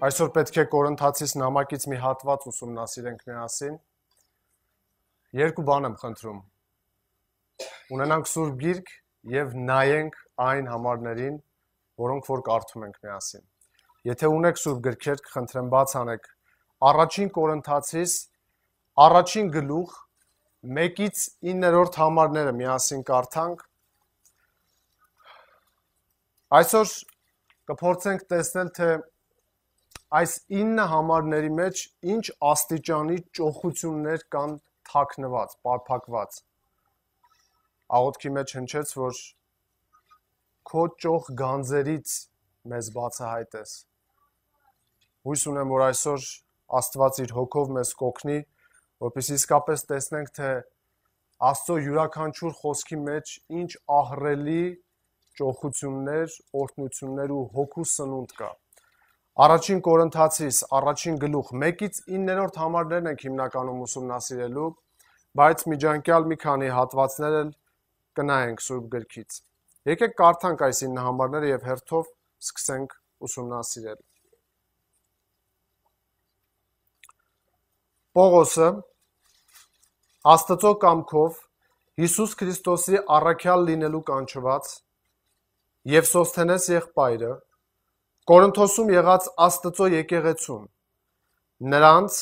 Այսօր պետք է Կորինթացիս նամակից մի հատված ուսումնասիրենք միասին։ Երկու բան եմ խնդրում։ Ունենանք Սուրբ Գիրք եւ նայենք այն համարներին, որոնք որ կարդում ենք միասին։ Եթե ունեք Սուրբ գրքեր, կխնդրեմ բաց անեք առաջին Կորինթացիս առաջին գլուխ 1-ից 9-րդ համարները միասին կարդանք։ Այսօր կփորձենք տեսնել թե այս 9 համարների մեջ ինչ աստիճանի ճոխություններ կան թաքնված, պարփակված։ Աղոթքի մեջ հնչեց, որ քո ճոխ գանձերից մեզ բացահայտես։ Հույս ունեմ, որ այսօր Աստված իր հոգով մեզ կօգնի, որպեսզի իսկապես տեսնենք, թե Աստծո յուրաքանչյուր խոսքի մեջ ինչ ահռելի ճոխություններ, օրհնություններ ու հոգու սնունդ կա։ Առաջին Կորինթացիս առաջին գլուխ 1-ից 9-րդ համարներն ենք հիմնականում ուսումնասիրելու, բայց միջանկյալ մի քանի հատվածներ էլ կնայենք Սուրբ գրքից։ Եկեք կարդանք այս 9 համարները եւ հերթով սկսենք ուսումնասիրել։ Պողոսը Աստծո կամքով Հիսուս Քրիստոսի առաքյալ լինելու կանչված եւ Սոսթենես եղբայրը Կորինթոսում եղած Աստծո եկեղեցում նրանց,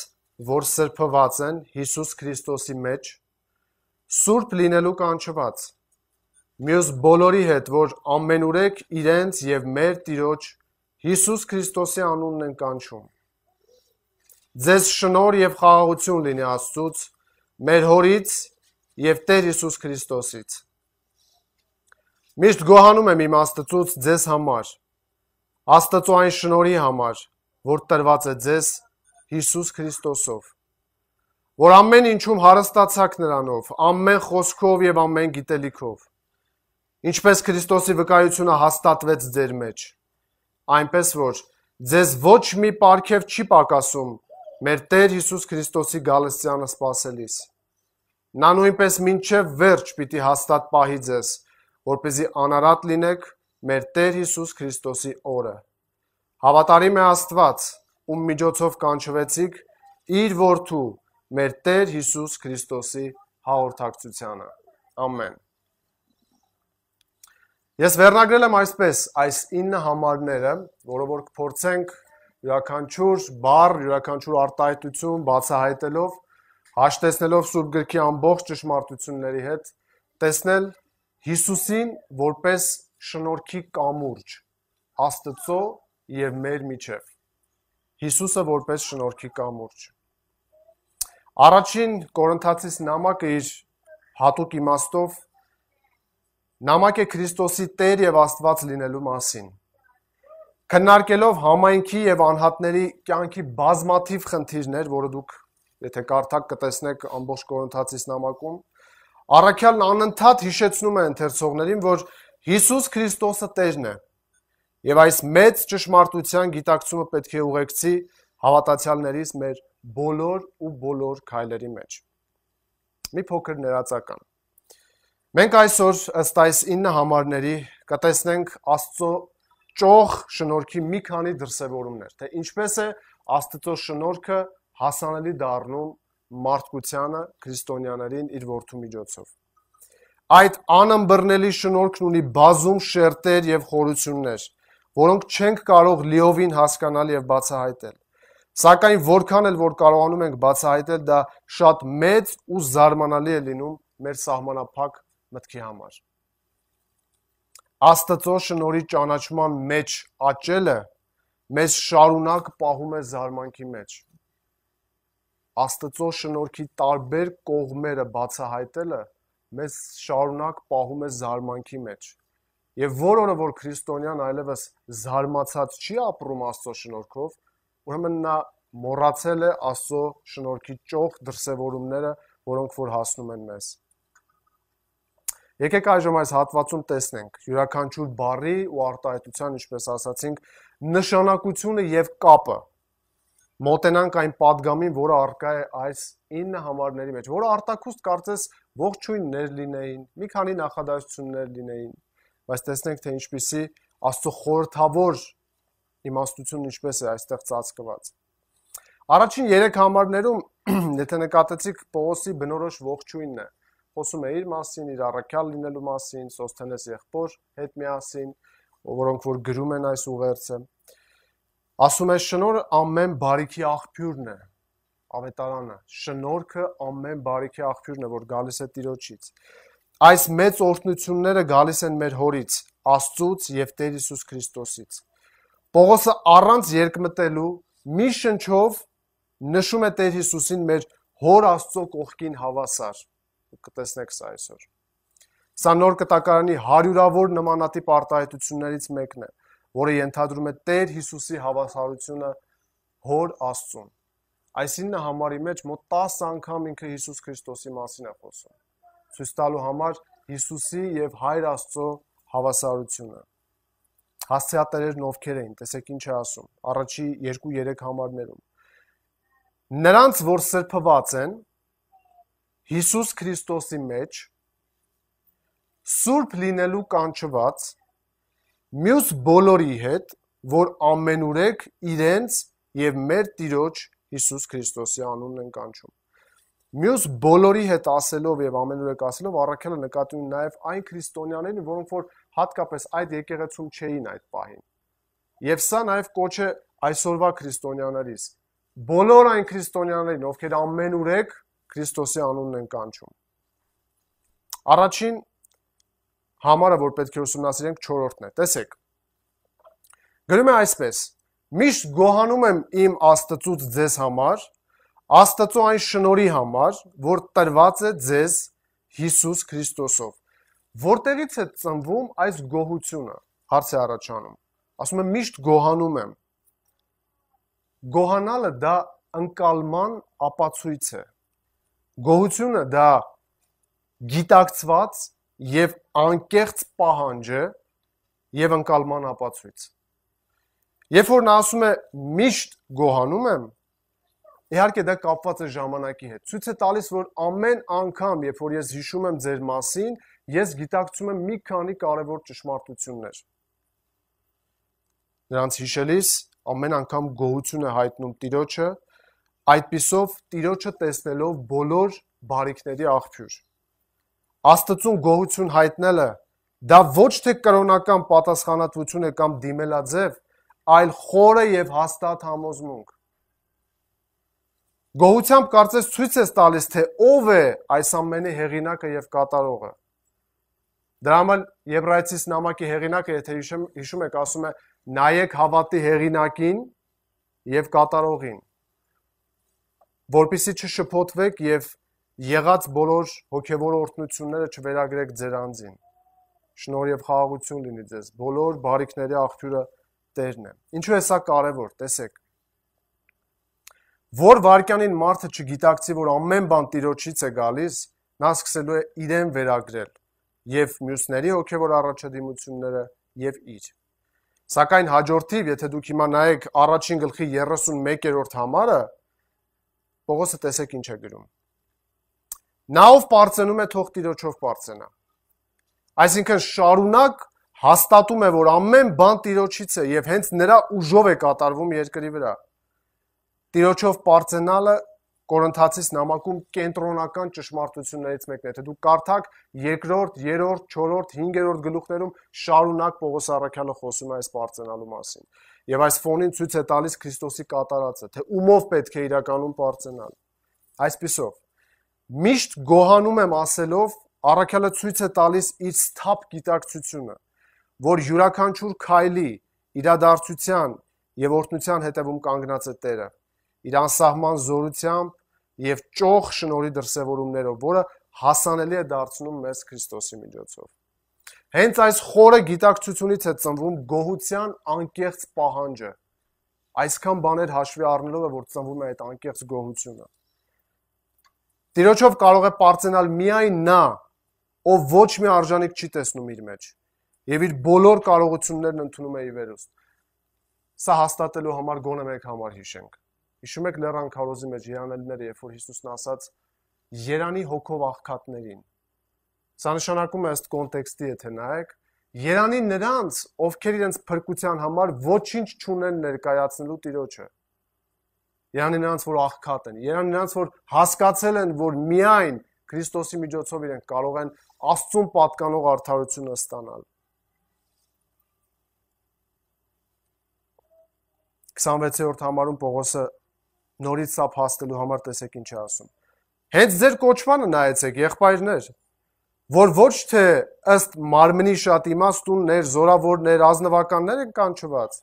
որ սրբված են Հիսուս Քրիստոսի մեջ, սուրբ լինելու կանչված։ Մյուս բոլորի հետ, որ ամենուրեք իրենց եւ մեր Տիրոջ Հիսուս Քրիստոսի անունն են կանչում։ Ձեզ շնոր եւ խաղաղություն լինի Աստծուց, մեր Հորից եւ Տեր Հիսուս Քրիստոսից։ Միշտ գոհանում եմ իմ Աստծուց ձեզ համար Աստծո այն շնորհի համար, որ տրված է ձեզ Հիսուս Քրիստոսով, որ ամեն ինչում հարստացաք նրանով, ամեն խոսքով եւ ամեն գիտելիքով։ Ինչպես Քրիստոսի վկայությունը հաստատվեց ձեր մեջ, այնպես որ ձեզ ոչ մի պարգև չի պակասում մեր Տեր Հիսուս Քրիստոսի գալստյանը սпасելիս։ Նա նույնպես մինչև վերջ պիտի հաստատ պահի ձեզ, որպեսզի անարատ լինեք մեր Տեր Հիսուս Քրիստոսի օրը։ Հավատարիմ է Աստված, ում միջոցով կանչվեցիք իր որդու մեր Տեր Հիսուս Քրիստոսի հաղորդակցությանը։ Ամեն։ Ես վերնագրել եմ այսպես այս 9 համարները, որով որ կփորձենք յուրաքանչյուր բառ, յուրաքանչյուր արտահայտություն բացահայտելով, հաշտեցնելով Սուրբ Գրքի ամբողջ ճշմարտությունների հետ, տեսնել Հիսուսին որպես շնորհքի կամուրջ, Աստծո եւ մեր միջև։ Հիսուսը որպես շնորհքի կամուրջ։ Առաջին Կորինթացիս նամակը իր հատուկ իմաստով նամակ է Քրիստոսի Տեր եւ Աստված լինելու մասին։ Քննարկելով համայնքի եւ անհատների կյանքի բազմաթիվ խնդիրներ, որը դուք եթե կարդակ կտեսնեք ամբողջ Կորինթացիս նամակում, Առաքյալն անընդհատ հիշեցնում է ընթերցողներին, որ Հիսուս Քրիստոսը Տերն է։ Եվ այս մեծ ճշմարտության գիտակցումը պետք է ուղեկցի հավատացյալներից մեր բոլոր ու բոլոր քայլերի մեջ։ Մի փոքր ներածական։ Մենք այսօր ըստ այս 9 համարների կտեսնենք Աստծո ճող շնորհքի մի քանի դրսևորումներ, թե ինչպես է Աստծո շնորհքը հասանելի դառնում մարդկությանը, քրիստոնյաներին իր որդու միջոցով։ Այդ անըմբռնելի շնորհքն ունի բազում շերտեր եւ խորություններ, որոնք չենք կարող լիովին հասկանալ եւ բացահայտել։ Սակայն որքան էլ որ կարողանում ենք բացահայտել, դա շատ մեծ ու զարմանալի է լինում մեր սահմանափակ մտքի համար։ Աստծո շնորհի ճանաչման մեջ աճելը մեզ շարունակ պահում է զարմանքի մեջ։ Աստծո շնորհքի տարբեր կողմերը բացահայտելը մեզ շարունակ պահում է զարմանքի մեջ։ Եվ որ օրը որ քրիստոնյան այլևս զարմացած չի ապրում Աստծո շնորհքով, ուրեմն նա մոռացել է Աստծո շնորհքի ճոխ դրսևորումները, որոնք որ հասնում են մեզ։ Եկեք այժմ այս հատվածում տեսնենք յուրաքանչյուր բարի ու արտահայտության, ինչպես ասացինք, նշանակությունը եւ կապը։ Մոտենանք այն падգամին, որը արկա է այս 9 համարների մեջ, որը արտակուստ կարծես ողջույններ լինեին, մի քանի նախադասություններ լինեին բայց տեսնենք թե ինչպիսի Աստծո խորթավոր իմաստությունն ինչպես է այստեղ ծածկված։ Առաջին 3 համարներում եթե նկատեցիք Պողոսի բնորոշ ողջույնն է խոսում է իր մասին, իր առաքյալ լինելու մասին, Սոսթենես եղբոր հետ միասին, որոնք որ գրում են այս ուղերձը։ Ասում է շնորհը ամեն բարիքի աղբյուրն է, ավետարանը։ Շնորհքը ամեն բարիքի աղբյուրն է, որ գալիս է Տիրոջից։ Այս մեծ օրհնությունները գալիս են մեր Հորից, Աստծուց եւ Տեր Հիսուս Քրիստոսից։ Պողոսը առանց երկմտելու մի շնչով նշում է Տեր Հիսուսին մեր Հոր Աստծո կողքին հավասար։ Կտեսնեք սա այսօր։ Սա նոր կտակարանի հարյուրավոր նմանատիպ արտահայտություններից մեկն է, որը ենթադրում է Տեր Հիսուսի հավասարությունը Հոր Աստծուն։ Այսինքն համարի մեջ մոտ 10 անգամ ինքը Հիսուս Քրիստոսի մասին է խոսում ցույց տալու համար Հիսուսի եւ Հայր Աստծո հավասարությունը։ Հասցեատերերն ովքեր էին, տեսեք ինչ է ասում առաջի 2-3 համարներում։ Նրանց, որ սրբված են Հիսուս Քրիստոսի մեջ, սուրբ լինելու կանչված մյուս բոլորի հետ, որ ամենուրեք իրենց եւ մեր Տիրոջ Հիսուս Քրիստոսի անունն են կանչում։ Մյուս բոլորի հետ ասելով եւ ամենուրեք ասելով առաքյալը նկատի ունի նաեւ այն քրիստոնյաներին, որոնք որ հատկապես այդ եկեղեցում չէին այդ պահին։ Եվ սա նաեւ կոչ է այսօրվա քրիստոնյաներից։ Բոլոր այն քրիստոնյաներին, ովքեր ամենուրեք Քրիստոսի անունն են կանչում։ Առաջին համարը, որ պետք է ուսումնասիրենք 4-րդն է։ Տեսեք։ Գրում է այսպես. Միշտ գոհանում եմ իմ Աստծուց ձեզ համար, Աստծո այն շնորհի համար, որ տրված է ձեզ Հիսուս Քրիստոսով։ Որտեղից է ծնվում այս գոհությունը։ Հարց է առաջանում։ Ասում եմ միշտ գոհանում եմ։ Գոհանալը դա ընկալման ապացույց է։ Գոհությունը դա գիտակցված եւ անկեղծ պահանջ է եւ ընկալման ապացույց։ Երբ որ նա ասում է միշտ գոհանում եմ, Իհարկե դա կապված է ժամանակի հետ։ Ցույց է տալիս, որ ամեն անգամ, երբ որ ես հիշում եմ ձեր մասին, ես գիտակցում եմ մի քանի կարևոր ճշմարտություններ։ Նրանց հիշելիս ամեն անգամ գոհություն է հայտնում Տիրոջը, այդ պիսով Տիրոջը տեսնելով բոլոր բարիքների աղբյուր։ Աստծուն գոհություն հայտնելը դա ոչ թե կրոնական պատասխանատվություն է կամ դիմելաձև, այլ խորը եւ հաստատ համոզմունք Գողությամբ կարծես ցույց ես տալիս, թե ով է այս ամենի հեղինակը եւ կատարողը։ Դրա համար Եբրայեցիս նամակի հեղինակը, եթե հիշում, հիշում եք, ասում է. նայեք հավատի հեղինակին եւ կատարողին, որpիսի չշփոթվեք եւ եղած բոլոր հոգևոր օրհնությունները չվերագրեք ձեր անձին։ Շնորհ եւ խաղաղություն լինի ձեզ։ Բոլոր բարիքների աղբյուրը Տերն է։ Ինչու է սա կարեւոր, տեսեք Որ վարքյանին մարդը չգիտակցի, որ ամեն բան Տիրոջից է գալիս, նա սկսելու է իրեն վերագրել եւ մյուսների հոգեվոր առաջադիմությունները եւ իր։ Սակայն հաջորդիվ, եթե դուք հիմա նայեք առաջին գլխի 31-րդ համարը, Պողոսը տեսեք ինչ է գրում։ Նա ով པարծենում է թող Տիրոջով པարծենա։ Այսինքն շարունակ հաստատում է, որ ամեն բան Տիրոջից է եւ հենց նրա ուժով է կատարվում երկրի վրա։ Տիրոջով པարծենալը Կորինթացիս նամակում կենտրոնական ճշմարտություններից մեկն է, թե դու կարդակ երկրորդ, երրորդ, չորրորդ, 5-րդ գլուխներում շարունակ Պողոս առաքյալը խոսում է այս པարծենալու մասին։ Եվ այս ֆոնին ցույց է տալիս Քրիստոսի կատարածը, թե ումով պետք է իրականում པարծենալ։ Այսպիսով, միշտ գոհանում եմ ասելով, առաքյալը ցույց է տալիս իր սթափ գիտակցությունը, որ յուրաքանչյուր քայլի, իրադարձության եւ օրհնության հետևում կանգնած է Տերը իր անսահման զորությամբ եւ ճոխ շնորհի դրսևորումներով, որը հասանելի է դարձնում մեզ Քրիստոսի միջոցով։ Հենց այս խորը գիտակցությունից է ծնվում գոհության անկեղծ պահանջը։ Այսքան բաներ հաշվի առնելով է, որ ծնվում է այդ անկեղծ գոհությունը։ Տիրոջով կարող է པարծենալ միայն նա, ով ոչ մի արժանիք չի տեսնում իր մեջ եւ իր բոլոր կարողություններն ընդունում է ի վերուստ։ Սա հաստատելու համար գոնե մեկ համար հիշենք։ Հիշում եք Լեռան քարոզի մեջ երանելները, երբ որ Հիսուսն ասաց Երանի հոգով աղքատներին։ Սա նշանակում է ըստ կոնտեքստի, եթե նայեք, Երանի նրանց, ովքեր իրենց փրկության համար ոչինչ չունեն ներկայացնելու Տիրոջը։ Երանի նրանց, որ աղքատ են, երանի նրանց, որ հասկացել են, որ միայն Քրիստոսի միջոցով իրենք կարող են Աստծուն պատկանող արդարությունը ստանալ։ 26-րդ համարում Պողոսը նորից սապ հաստելու համար տեսեք ինչ է ասում։ Հենց ձեր կոչմանը նայեցեք, եղբայրներ, որ ոչ թե ըստ մարմնի շատ իմաստուններ, զորավորներ, ազնվականներ են կանչված,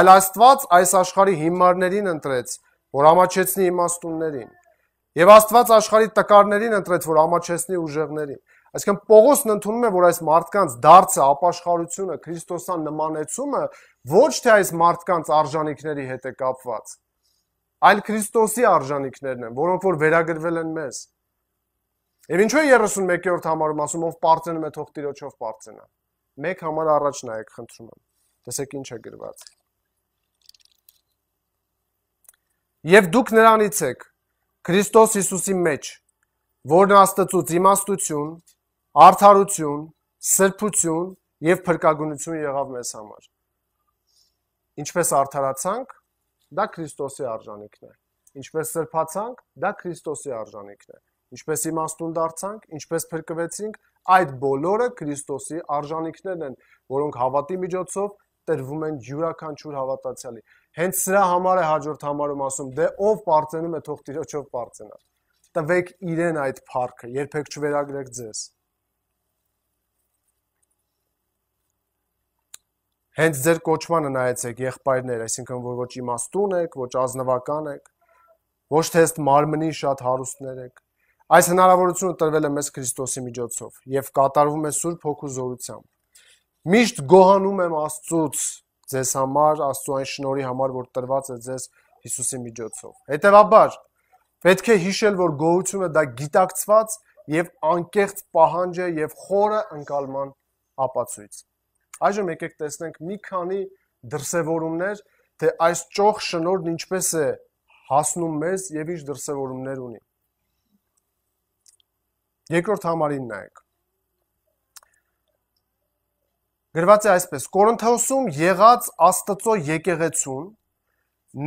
այլ Աստված այս աշխարհի հիմարներին ընտրեց, որ ամաչեցնի իմաստուններին։ Եվ Աստված աշխարհի տկարներին ընտրեց, որ ամաչեցնի ուժեղներին։ Այսինքն Պողոսն ընդունում է, որ այս մարդկանց դարձը, ապաշխարությունը, Քրիստոսան նմանեցումը ոչ թե այս մարդկանց արժանինքների հետ է կապված, այլ Քրիստոսի արժանինքներն են, որոնք որ վերագրվել են մեզ։ Եվ ինչու է 31-րդ համարում ասում, ով པարծենում է թող տիրոջով པարծենա։ Մեկ համար առաջ նայեք, խնդրում եմ։ Տեսեք ինչ է գրված։ Եվ դուք նրանից եք Քրիստոս Հիսուսի մեջ, որն Աստծուց իմաստություն, արդարություն, սրբություն եւ փրկagնություն եղավ մեզ համար։ Ինչպես արդարացանք, դա Քրիստոսի արժանիքն է։ Ինչպես սրբացանք, դա Քրիստոսի արժանիքն է։ Ինչպես իմաստուն դարձանք, ինչպես փրկվեցինք, այդ բոլորը Քրիստոսի արժանիքներն են, որոնք հավատի միջոցով տրվում են յուրաքանչյուր հավատացյալի։ Հենց սրա համար է հաջորդ համարում ասում, դե ով པարծենում է թող տիրոջով པարծենա։ Տվեք իրեն այդ փառքը, երբեք չվերագրեք ձեզ։ հենց ձեր կոչմանը նայեցեք եղբայրներ, այսինքն որ ոչ իմաստուն եք, ոչ ազնվական եք, ոչ թե ըստ մարմնի շատ հարուստներ եք։ Այս հնարավորությունը տրվել է մեզ Քրիստոսի միջոցով եւ կատարվում է Սուրբ Հոգու զորությամբ։ Միշտ գոհանում եմ Աստծուց ձեզ համար, Աստծո այն շնորհի համար, որ տրված է ձեզ Հիսուսի միջոցով։ Հետևաբար, պետք է հիշել, որ գոհությունը դա գիտակցված եւ անկեղծ պահանջ է եւ խորը ընկալման ապացույց։ Այժմ եկեք տեսնենք մի քանի դրսևորումներ, թե այս ճոխ շնորհն ինչպես է հասնում մեզ եւ ինչ դրսևորումներ ունի։ Երկրորդ համարին նայեք։ Գրված է այսպես. Կորինթոսում եղած Աստծո եկեղեցուն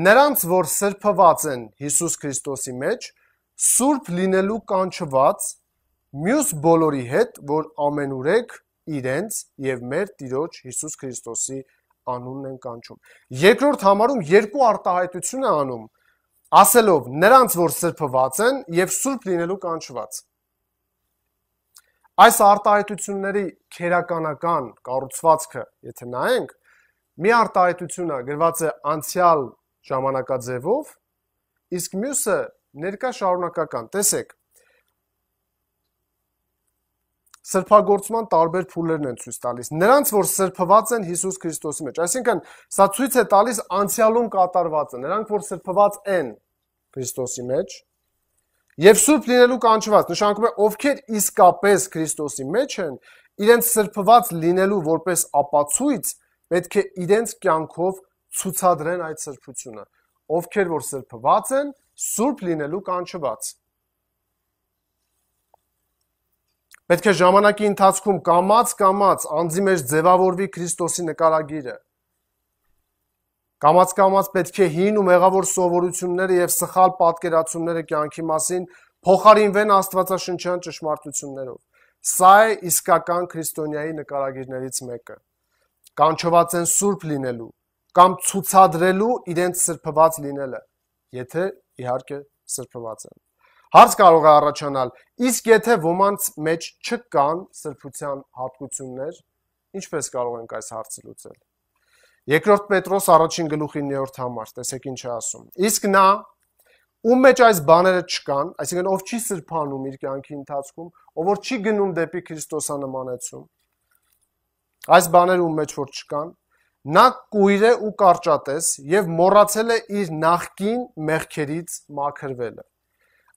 նրանց, որ սրբված են Հիսուս Քրիստոսի մեջ, սուրբ լինելու կանչված մյուս բոլորի հետ, որ ամենուրեք իրենց եւ մեր Տիրոջ Հիսուս Քրիստոսի անունն են կանչում։ Երկրորդ համարում երկու արտահայտություն է անում, ասելով նրանց, որ սրբված են եւ սուրբ լինելու կանչված։ Այս արտահայտությունների քերականական կառուցվածքը, եթե նայենք, մի արտահայտությունը գրված է անցյալ ժամանակաձևով, իսկ մյուսը ներկա շարունակական։ Տեսեք, սրբագործման տարբեր փուլերն են ցույց տալիս։ Նրանց, որ սրբված են Հիսուս Քրիստոսի մեջ, այսինքն սա ցույց է տալիս անցյալում կատարվածը, նրանք, որ սրբված են Քրիստոսի մեջ, եւ սուրբ լինելու կանչված, նշանակում է ովքեր իսկապես Քրիստոսի մեջ են, իրենց սրբված լինելու որպես ապացույց պետք է իրենց կյանքով ցուցադրեն այդ սրբությունը։ Ովքեր որ սրբված են, սուրբ լինելու կանչված։ Պետք է ժամանակի ընթացքում կամած-կամած անձի մեջ ձևավորվի Քրիստոսի նկարագիրը։ Կամած-կամած պետք է հին ու մեղավոր սովորությունները եւ սխալ պատկերացումները կյանքի մասին փոխարինվեն Աստվածաշնչյան ճշմարտություններով։ Սա է իսկական քրիստոնյայի նկարագիրներից մեկը։ Կանչված են սուրբ լինելու կամ ցուցադրելու իրենց սրբված լինելը, եթե իհարկե սրբված են։ Հարց կարող է առաջանալ. իսկ եթե ոմանց մեջ չկան սրբության հատկություններ, ինչպես կարող ենք այս հարցը լուծել։ Երկրորդ Պետրոս առաջին գլուխի 9-րդ համար, տեսեք ինչ է ասում։ Իսկ նա ում մեջ այս բաները չկան, այսինքն ով չի սրբանում իր կյանքի ընթացքում, ով որ չի գնում դեպի Քրիստոսանմանացում, այս բաները ում մեջ որ չկան, նա կույր է ու կարճատես եւ մոռացել է իր նախքին մեղքերից մաքրվելը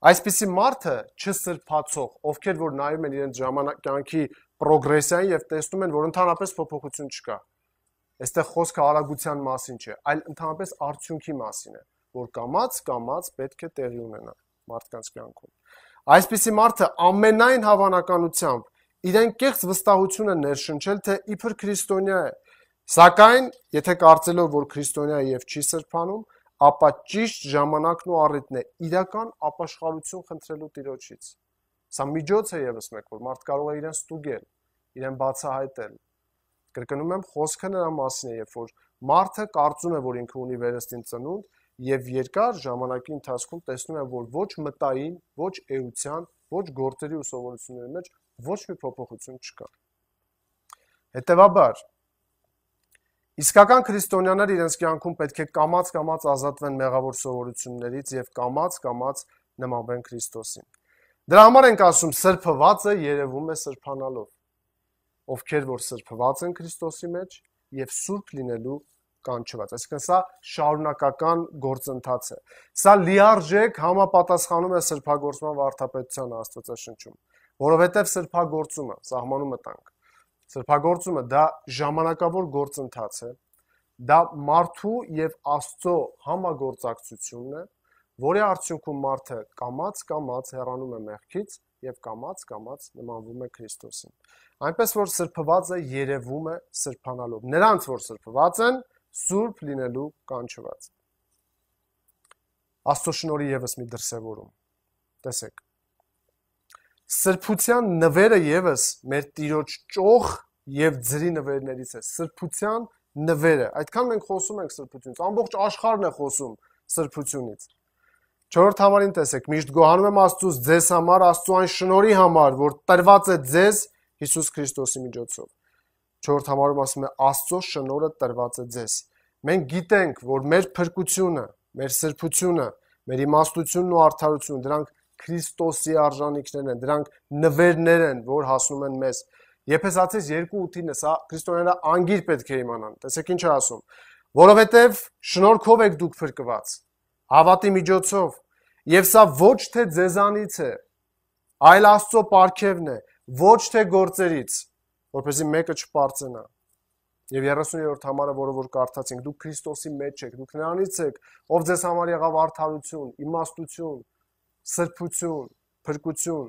Այսպիսի մարդը չսրբացող, ովքեր որ նայում են իրենց ժամանակ կյանքի պրոգրեսիան եւ տեսնում են, որ ընդհանրապես փոփոխություն չկա։ Այստեղ խոսքը արագության մասին չէ, այլ ընդհանրապես արդյունքի մասին է, որ կամած կամած պետք է տեղի ունենա մարդկանց կյանքում։ Այսպիսի մարդը ամենայն հավանականությամբ իրեն կեղծ վստահությունը ներշնչել, թե իբր քրիստոնյա է։ Սակայն, եթե կարծելով, որ քրիստոնյա է եւ չի սրբանում, ապա ճիշտ ժամանակն ու առիթն է իրական ապաշխարություն խնդրելու Տիրոջից։ Սա միջոց է եւս մեկ, որ մարդ կարող է իրեն ստուգել, իրեն բացահայտել։ Կրկնում եմ, խոսքը նրա մասին է, երբ որ մարդը կարծում է, որ ինքը ունի վերստին ծնունդ եւ երկար ժամանակի ընթացքում տեսնում է, որ ոչ մտային, ոչ էության, ոչ գործերի ու սովորությունների մեջ ոչ մի փոփոխություն չկա։ Հետևաբար, Իսկական քրիստոնյաներ իրենց կյանքում պետք է կամած-կամած ազատվեն մեղավոր սովորություններից եւ կամած-կամած նմանվեն Քրիստոսին։ Դրա համար ենք ասում սրբվածը երևում է սրբանալով։ Ովքեր որ սրբված են Քրիստոսի մեջ եւ սուրբ լինելու կանչված։ Այսինքն սա շարունակական գործընթաց է։ Սա լիարժեք համապատասխանում է սրբագործման վարդապետության Աստվածաշնչում, որովհետև սրբագործումը սահմանում է տանք Սրբագործումը դա ժամանակավոր գործընթաց է։ Դա մարդու եւ Աստծո համագործակցությունն է, որի արդյունքում մարդը կամած-կամած հեռանում է մեղքից եւ կամած-կամած նմանվում է Քրիստոսին։ Այնպես որ սրբվածը երևում է սրբանալով։ Նրանց, որ սրբված են, սուրբ լինելու կանչված։ Աստծո շնորհի եւս մի դրսեւորում։ Տեսեք, Սրբության նվերը եւս մեր Տիրոջ ճող եւ ծրի նվերներից է։ Սրբության նվերը։ Այդքան մենք խոսում ենք սրբությունից, ամբողջ աշխարհն է խոսում սրբությունից։ Չորրորդ համարին տեսեք, միշտ գոհանում եմ Աստծուց ձեզ համար, Աստծո այն շնորհի համար, որ տրված է ձեզ Հիսուս Քրիստոսի միջոցով։ Չորրորդ համարում ասում է Աստծո շնորհը տրված է ձեզ։ Մենք գիտենք, որ մեր փրկությունը, մեր սրբությունը, մեր իմաստությունն ու արդարությունը դրանք Քրիստոսի արժանիքներն են, դրանք նվերներ են, որ հասնում են մեզ։ Եփեսացիս 2:8-ին սա քրիստոնյաները անգիր պետք է իմանան։ Տեսեք ինչ է ասում։ Որովհետև շնորհքով եք դուք փրկված, հավատի միջոցով, եւ սա ոչ թե ձեզանից է, այլ Աստծո պարգևն է, ոչ թե գործերից, որպեսզի մեկը չպարծենա։ Եվ 30-րդ համարը, որը որ կարդացինք, դուք Քրիստոսի մեջ եք, դուք նրանից եք, ով ձեզ համար եղավ արդարություն, իմաստություն, սրբություն, փրկություն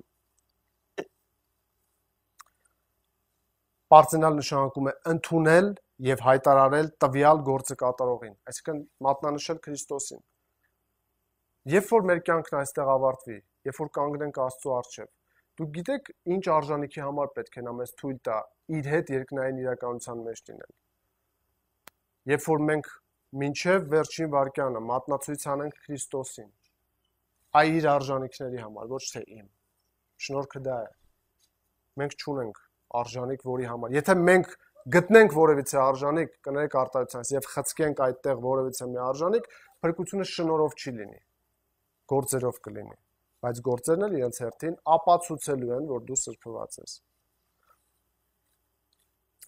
Պարծենալ նշանակում է ընդունել եւ հայտարարել տվյալ գործը կատարողին, այսինքն մատնանշել Քրիստոսին։ Երբ որ մեր կյանքն այստեղ ավարտվի, երբ որ կանգնենք Աստծո առջև, դուք գիտեք ինչ արժանիքի համար պետք է նա մեզ թույլ տա իր հետ երկնային իրականության մեջ լինել։ Երբ որ մենք մինչև վերջին վարքյանը մատնացույց անենք Քրիստոսին, այ իր արժանինքների համար, ոչ թե իմ։ Շնորհքը դա է։ Մենք չունենք արժանինք, որի համար։ Եթե մենք գտնենք որևիցե արժանինք, կներեք արտահայտությունս եւ խցկենք այդտեղ որևիցե մի արժանինք, փրկությունը շնորհով չի լինի։ Գործերով կլինի։ Բայց գործերն էլ իրենց հերթին ապացուցելու են, որ դու սրբված ես։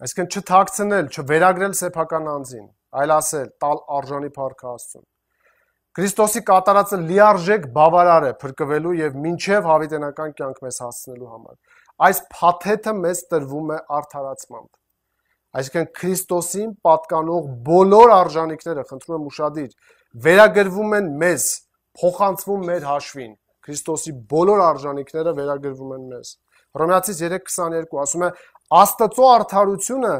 Այսինքն չթաքցնել, չվերագրել սեփական անձին, այլ ասել՝ տալ արժանի փառքը Աստծուն։ Քրիստոսի կատարածը լիարժեք բավարար է փրկվելու եւ մինչեւ հավիտենական կյանք մեզ հասցնելու համար։ Այս փաթեթը մեզ տրվում է արդարացմամբ։ Այսինքն Քրիստոսին պատկանող բոլոր արժանինքները, խնդրում եմ ուշադիր, վերագրվում են մեզ, փոխանցվում մեր հաշվին։ Քրիստոսի բոլոր արժանինքները վերագրվում են մեզ։ Հռոմեացիս 3:22 ասում է. Աստծո արդարությունը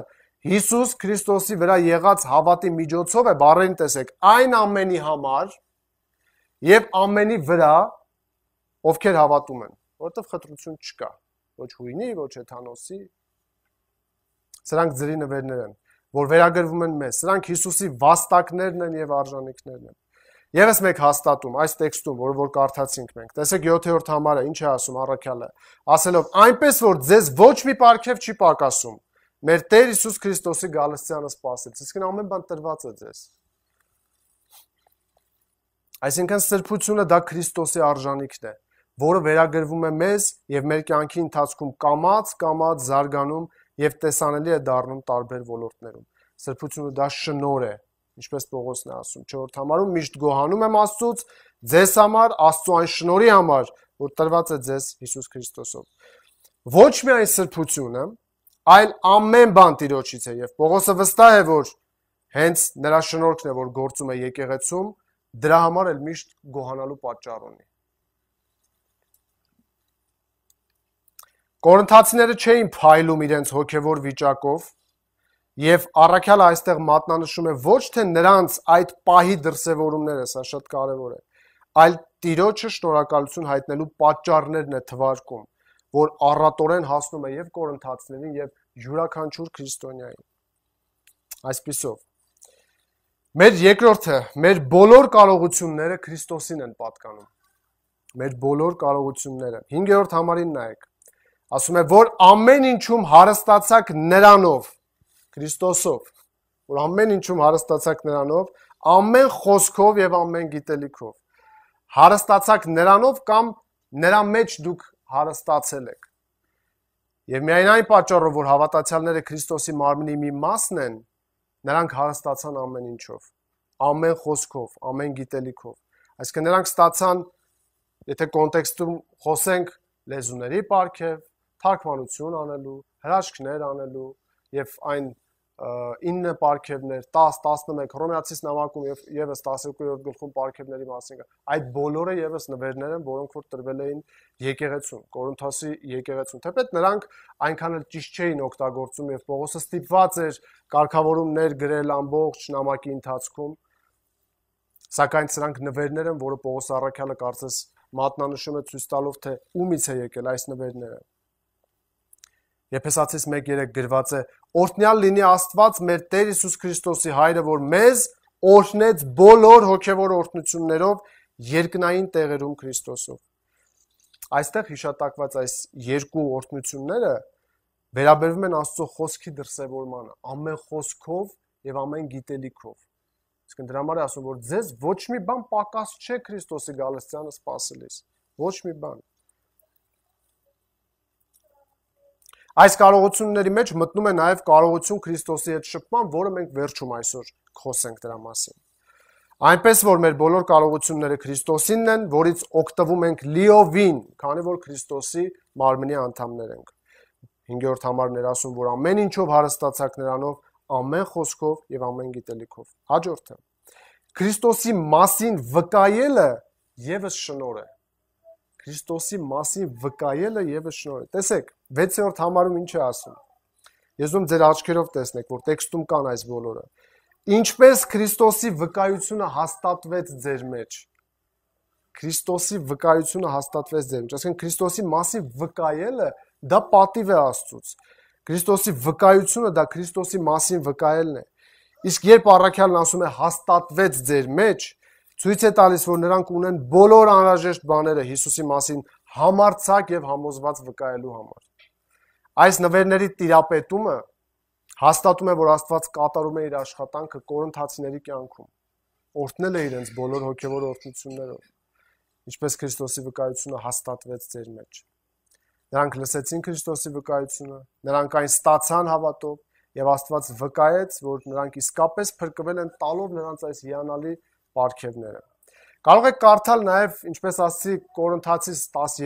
Հիսուս Քրիստոսի վրա եղած հավատի միջոցով է բառերին տեսեք այն ամենի համար եւ ամենի վրա ովքեր հավատում են որովհետեւ խտրություն չկա ոչ հույնի ոչ հեթանոսի սրանք ծրի նվերներ են որ վերագրվում են մեզ սրանք Հիսուսի վաստակներն են եւ արժանինքներն են Եվս մեկ հաստատում այս տեքստում, որը որ կարդացինք մենք։ Տեսեք 7-րդ համարը ինչ է ասում առաքյալը։ Ասելով, այնպես որ ձեզ ոչ մի պարգև չի պակասում, Մեր Տեր Հիսուս Քրիստոսի գալստյանը սпасեց։ Իսկն ամեն բան տրված է ձեզ։ Այսինքն սրբությունը դա Քրիստոսի արժանիքն է, որը վերագրվում է մեզ եւ մեր կյանքի ընթացքում կամած կամած զարգանում եւ տեսանելի է դառնում տարբեր ոլորտներում։ Սրբությունը դա շնոր է, ինչպես Պողոսն է ասում 4-րդ համարում՝ միշտ գոհանում եմ Աստծուց ձեզ համար, Աստծո այն շնորի համար, որ տրված է ձեզ Հիսուս Քրիստոսով։ Ոչ միայն սրբությունը, այլ ամեն բան Տիրոջից է եւ Պողոսը վստահ է, որ հենց նրա շնորհքն է, որ գործում է եկեղեցում, դրա համար էլ միշտ գոհանալու պատճառ ունի։ Կորինթացիները չէին փայլում իրենց հոգևոր վիճակով, Եվ առաքյալը այստեղ մատնանշում է ոչ թե նրանց այդ պահի դրսևորումները, սա շատ կարևոր է, այլ Տիրոջը շնորհակալություն հայտնելու պատճառներն է թվարկում որ առատորեն հասնում է եւ կորընթացներին եւ յուրաքանչյուր քրիստոնյային։ Այսպիսով մեր երկրորդը, մեր բոլոր կարողությունները Քրիստոսին են պատկանում։ Մեր բոլոր կարողությունները։ 5-րդ համարին նայեք։ Ասում է, որ ամեն ինչում հարստացակ նրանով, Քրիստոսով, որ ամեն ինչում հարստացակ նրանով, ամեն խոսքով եւ ամեն գիտելիքով։ Հարստացակ նրանով կամ նրա մեջ դուք հարստացել եք։ Եվ միայն այն պատճառով, որ հավատացյալները Քրիստոսի մարմնի մի մասն են, նրանք հարստացան ամեն ինչով, ամեն խոսքով, ամեն գիտելիքով։ Այսինքն նրանք ստացան, եթե կոնտեքստում խոսենք լեզուների պարգև, թարգմանություն անելու, հրաշքներ անելու եւ այն 9 պարգևներ, 10, 11 հռոմեացիս նամակում եւ եւս 12-րդ գլխում պարգևների մասին կա։ Այդ բոլորը եւս նվերներ են, որոնք որ տրվել էին եկեղեցուն, Կորինթոսի եկեղեցուն։ Թեպետ նրանք այնքան էլ ճիշտ չէին օգտագործում եւ Պողոսը ստիպված էր կարգավորումներ գրել ամբողջ նամակի ընթացքում։ Սակայն սրանք նվերներ են, որը Պողոս առաքյալը կարծես մատնանշում է ցույց տալով թե ումից է եկել այս նվերները։ Եփեսացից 1:3 գրված է օրհնյալ լինի Աստված մեր Տեր Հիսուս Քրիստոսի Հայրը, որ մեզ օրհնեց բոլոր հոգևոր օրհնություններով երկնային տեղերում Քրիստոսով։ Այստեղ հիշատակված այս երկու օրհնությունները վերաբերվում են Աստծո խոսքի դրսևորմանը, ամեն խոսքով եւ ամեն գիտելիքով։ Իսկ դրա համար է ասում, որ ձեզ ոչ մի բան պակաս չէ Քրիստոսի գալստյանը սпасելիս։ Ոչ մի բան։ Այս կարողությունների մեջ մտնում է նաև կարողություն Քրիստոսի հետ շփման, որը մենք վերջում այսօր խոսենք դրա մասին։ Այնպես որ մեր բոլոր կարողությունները Քրիստոսինն են, որից օգտվում ենք լիովին, քանի որ Քրիստոսի մարմնի անդամներ ենք։ 5-րդ համարն էր ասում, որ ամեն ինչով հարստացակ նրանով, ամեն խոսքով եւ ամեն գիտելիքով։ Հաջորդը Քրիստոսի մասին վկայելը եւս շնոր է։ Քրիստոսի մասին վկայելը եւս շնորհ է։ Տեսեք, 6-րդ համարում ինչ է ասում։ Ես ուզում ձեր աչքերով տեսնեք, որ տեքստում կան այս բոլորը։ Ինչպես Քրիստոսի վկայությունը հաստատվեց ձեր մեջ։ Քրիստոսի վկայությունը հաստատվեց ձեր մեջ։ Այսինքն Քրիստոսի մասին վկայելը դա պատիվ է Աստծոց։ Քրիստոսի վկայությունը դա Քրիստոսի մասին վկայելն է։ Իսկ երբ առաքյալն ասում է հաստատվեց ձեր մեջ, Ցույց է տալիս, որ նրանք ունեն բոլոր անհրաժեշտ բաները Հիսուսի մասին համարցակ եւ համոզված վկայելու համար։ Այս նվերների տիրապետումը հաստատում է, որ Աստված կատարում է իր աշխատանքը Կորինթացիների կյանքում։ Օրտնել է իրենց բոլոր հոգեվոր օրհնություններով, ինչպես Քրիստոսի վկայությունը հաստատվեց ձեր մեջ։ Նրանք լսեցին Քրիստոսի վկայությունը, նրանք այն ստացան հավատով, եւ Աստված վկայեց, որ նրանք իսկապես փրկվել են տալով նրանց այս հիանալի պարգևները։ Կարող եք կարդալ նաև, ինչպես ասացի, Կորինթացիս 12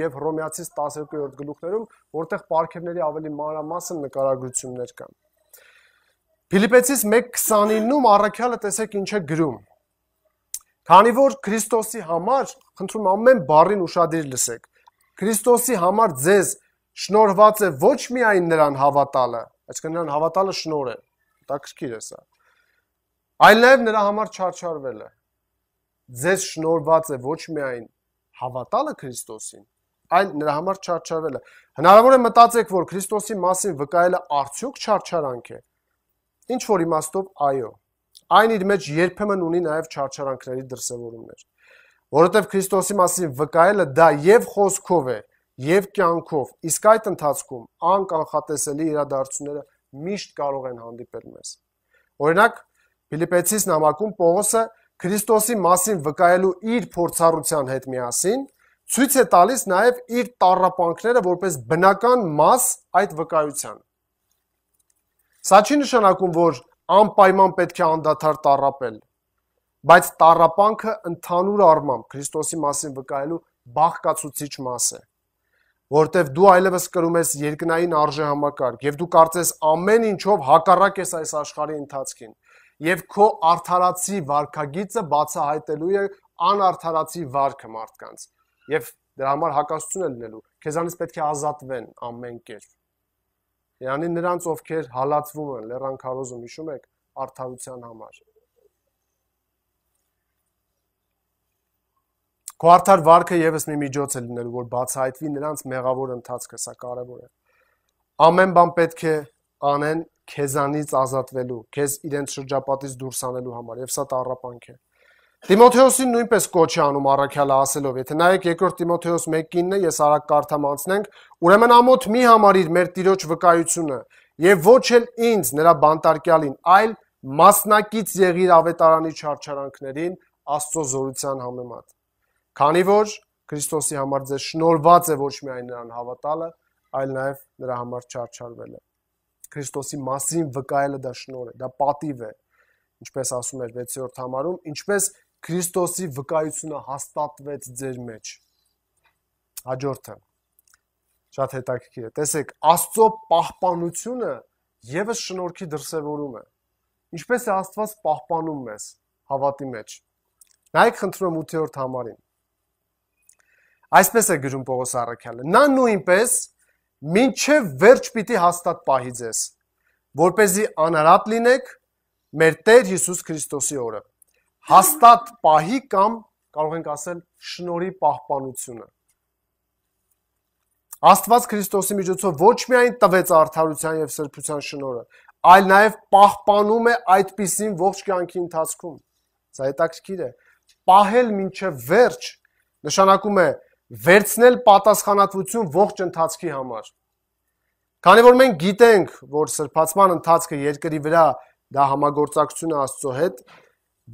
եւ Հռոմեացիս 12-րդ գլուխներում, որտեղ պարգևների ավելի մանրամասն նկարագրություններ կան։ Ֆիլիպեցիս 1:29-ում առաքյալը տեսեք ինչ է գրում։ Քանի որ Քրիստոսի համար, խնդրում ամեն բառին ուշադիր լսեք։ Քրիստոսի համար ձեզ շնորհված է ոչ միայն նրան հավատալը, այսինքն նրան հավատալը շնորհ է։ Դա քրքիր է սա այլ նաև նրա համար չարչարվել է։ Ձեզ շնորհված է ոչ միայն հավատալը Քրիստոսին, այլ նրա համար չարչարվելը։ Հնարավոր է մտածեք, որ Քրիստոսի մասին վկայելը արդյոք չարչարանք է։ Ինչ որ իմաստով այո։ Այն իր մեջ երբեմն ունի նաև չարչարանքների դրսևորումներ, որովհետև Քրիստոսի մասին վկայելը դա եւ խոսքով է, եւ կյանքով, իսկ այդ ընթացքում անկանխատեսելի իրադարձությունները միշտ կարող են հանդիպել մեզ։ Օրինակ, Ֆիլիպեցիս նամակում Պողոսը Քրիստոսի մասին վկայելու իր փորձառության հետ միասին ցույց է տալիս նաև իր տարապանքները որպես բնական մաս այդ վկայության։ Սա չի նշանակում, որ անպայման պետք է անդադար տարապել, բայց տարապանքը ընդհանուր առմամբ Քրիստոսի մասին վկայելու բաղկացուցիչ մաս է, որտեղ դու այլևս կրում ես երկնային արժեհամակարգ եւ դու կարծես ամեն ինչով հակառակ ես այս աշխարհի ընթացքին եւ քո արդարացի վարքագիծը բացահայտելու է անարդարացի վարքը մարդկանց եւ դրա համար հակասություն է լինելու քեզանից պետք է ազատվեն ամեն կերպ yani նրանց ովքեր հալածվում են լեռան քարոզում հիշում եք արդարության համար Քո արդար վարքը եւս մի միջոց է լինելու որ բացահայտվի նրանց մեղավոր ընթացքը սա կարեւոր է ամեն բան պետք է անեն քեզանից ազատվելու, քեզ իրենց շրջապատից դուրս անելու համար, եւ սա տառապանք է։ Տիմոթեոսին նույնպես կոչ է անում առաքյալը ասելով, եթե նայեք 2 Տիմոթեոս 1:9-ը, ես արագ կարդամ անցնենք, ուրեմն ամոթ մի համարիր մեր Տիրոջ վկայությունը, եւ ոչ էլ ինձ, նրա բանտարկյալին, այլ մասնակից եղիր ավետարանի չարչարանքներին Աստծո զորության համեմատ։ Քանի որ Քրիստոսի համար ձեզ շնորհված է ոչ միայն նրան հավատալը, այլ նաև նրա համար չարչարվելը։ Քրիստոսի մասին վկայելը դա շնորհ է, դա պատիվ է, ինչպես ասում էր 6-րդ համարում, ինչպես Քրիստոսի վկայությունը հաստատվեց ձեր մեջ։ Հաջորդը շատ հետաքրքիր է։ Տեսեք, Աստծո պահպանությունը եւս շնորհքի դրսևորում է։ Ինչպես է Աստված պահպանում մեզ հավատի մեջ։ Նայեք խնդրում 8-րդ համարին։ Այսպես է գրում Պողոս Առաքյալը. Նա նույնպես մինչև վերջ պիտի հաստատ պահի ձեզ, որ เป զի անարատ լինեք մեր Տեր Հիսուս Քրիստոսի օրը։ Հաստատ պահի կամ կարող ենք ասել շնորհի պահպանությունը։ Աստված Քրիստոսի միջոցով ոչ միայն տվեց արդարության եւ սրբության շնորհը, այլ նաեւ պահպանում է այդպիսին ողջ կյանքի ընթացքում։ Սա հետաքրքիր է։ Պահել ոչ վերջ նշանակում է վերցնել պատասխանատվություն ողջ ընթացքի համար։ Քանի որ մենք գիտենք, որ սրբացման ընթացքը երկրի վրա դա համագործակցություն է Աստծո հետ,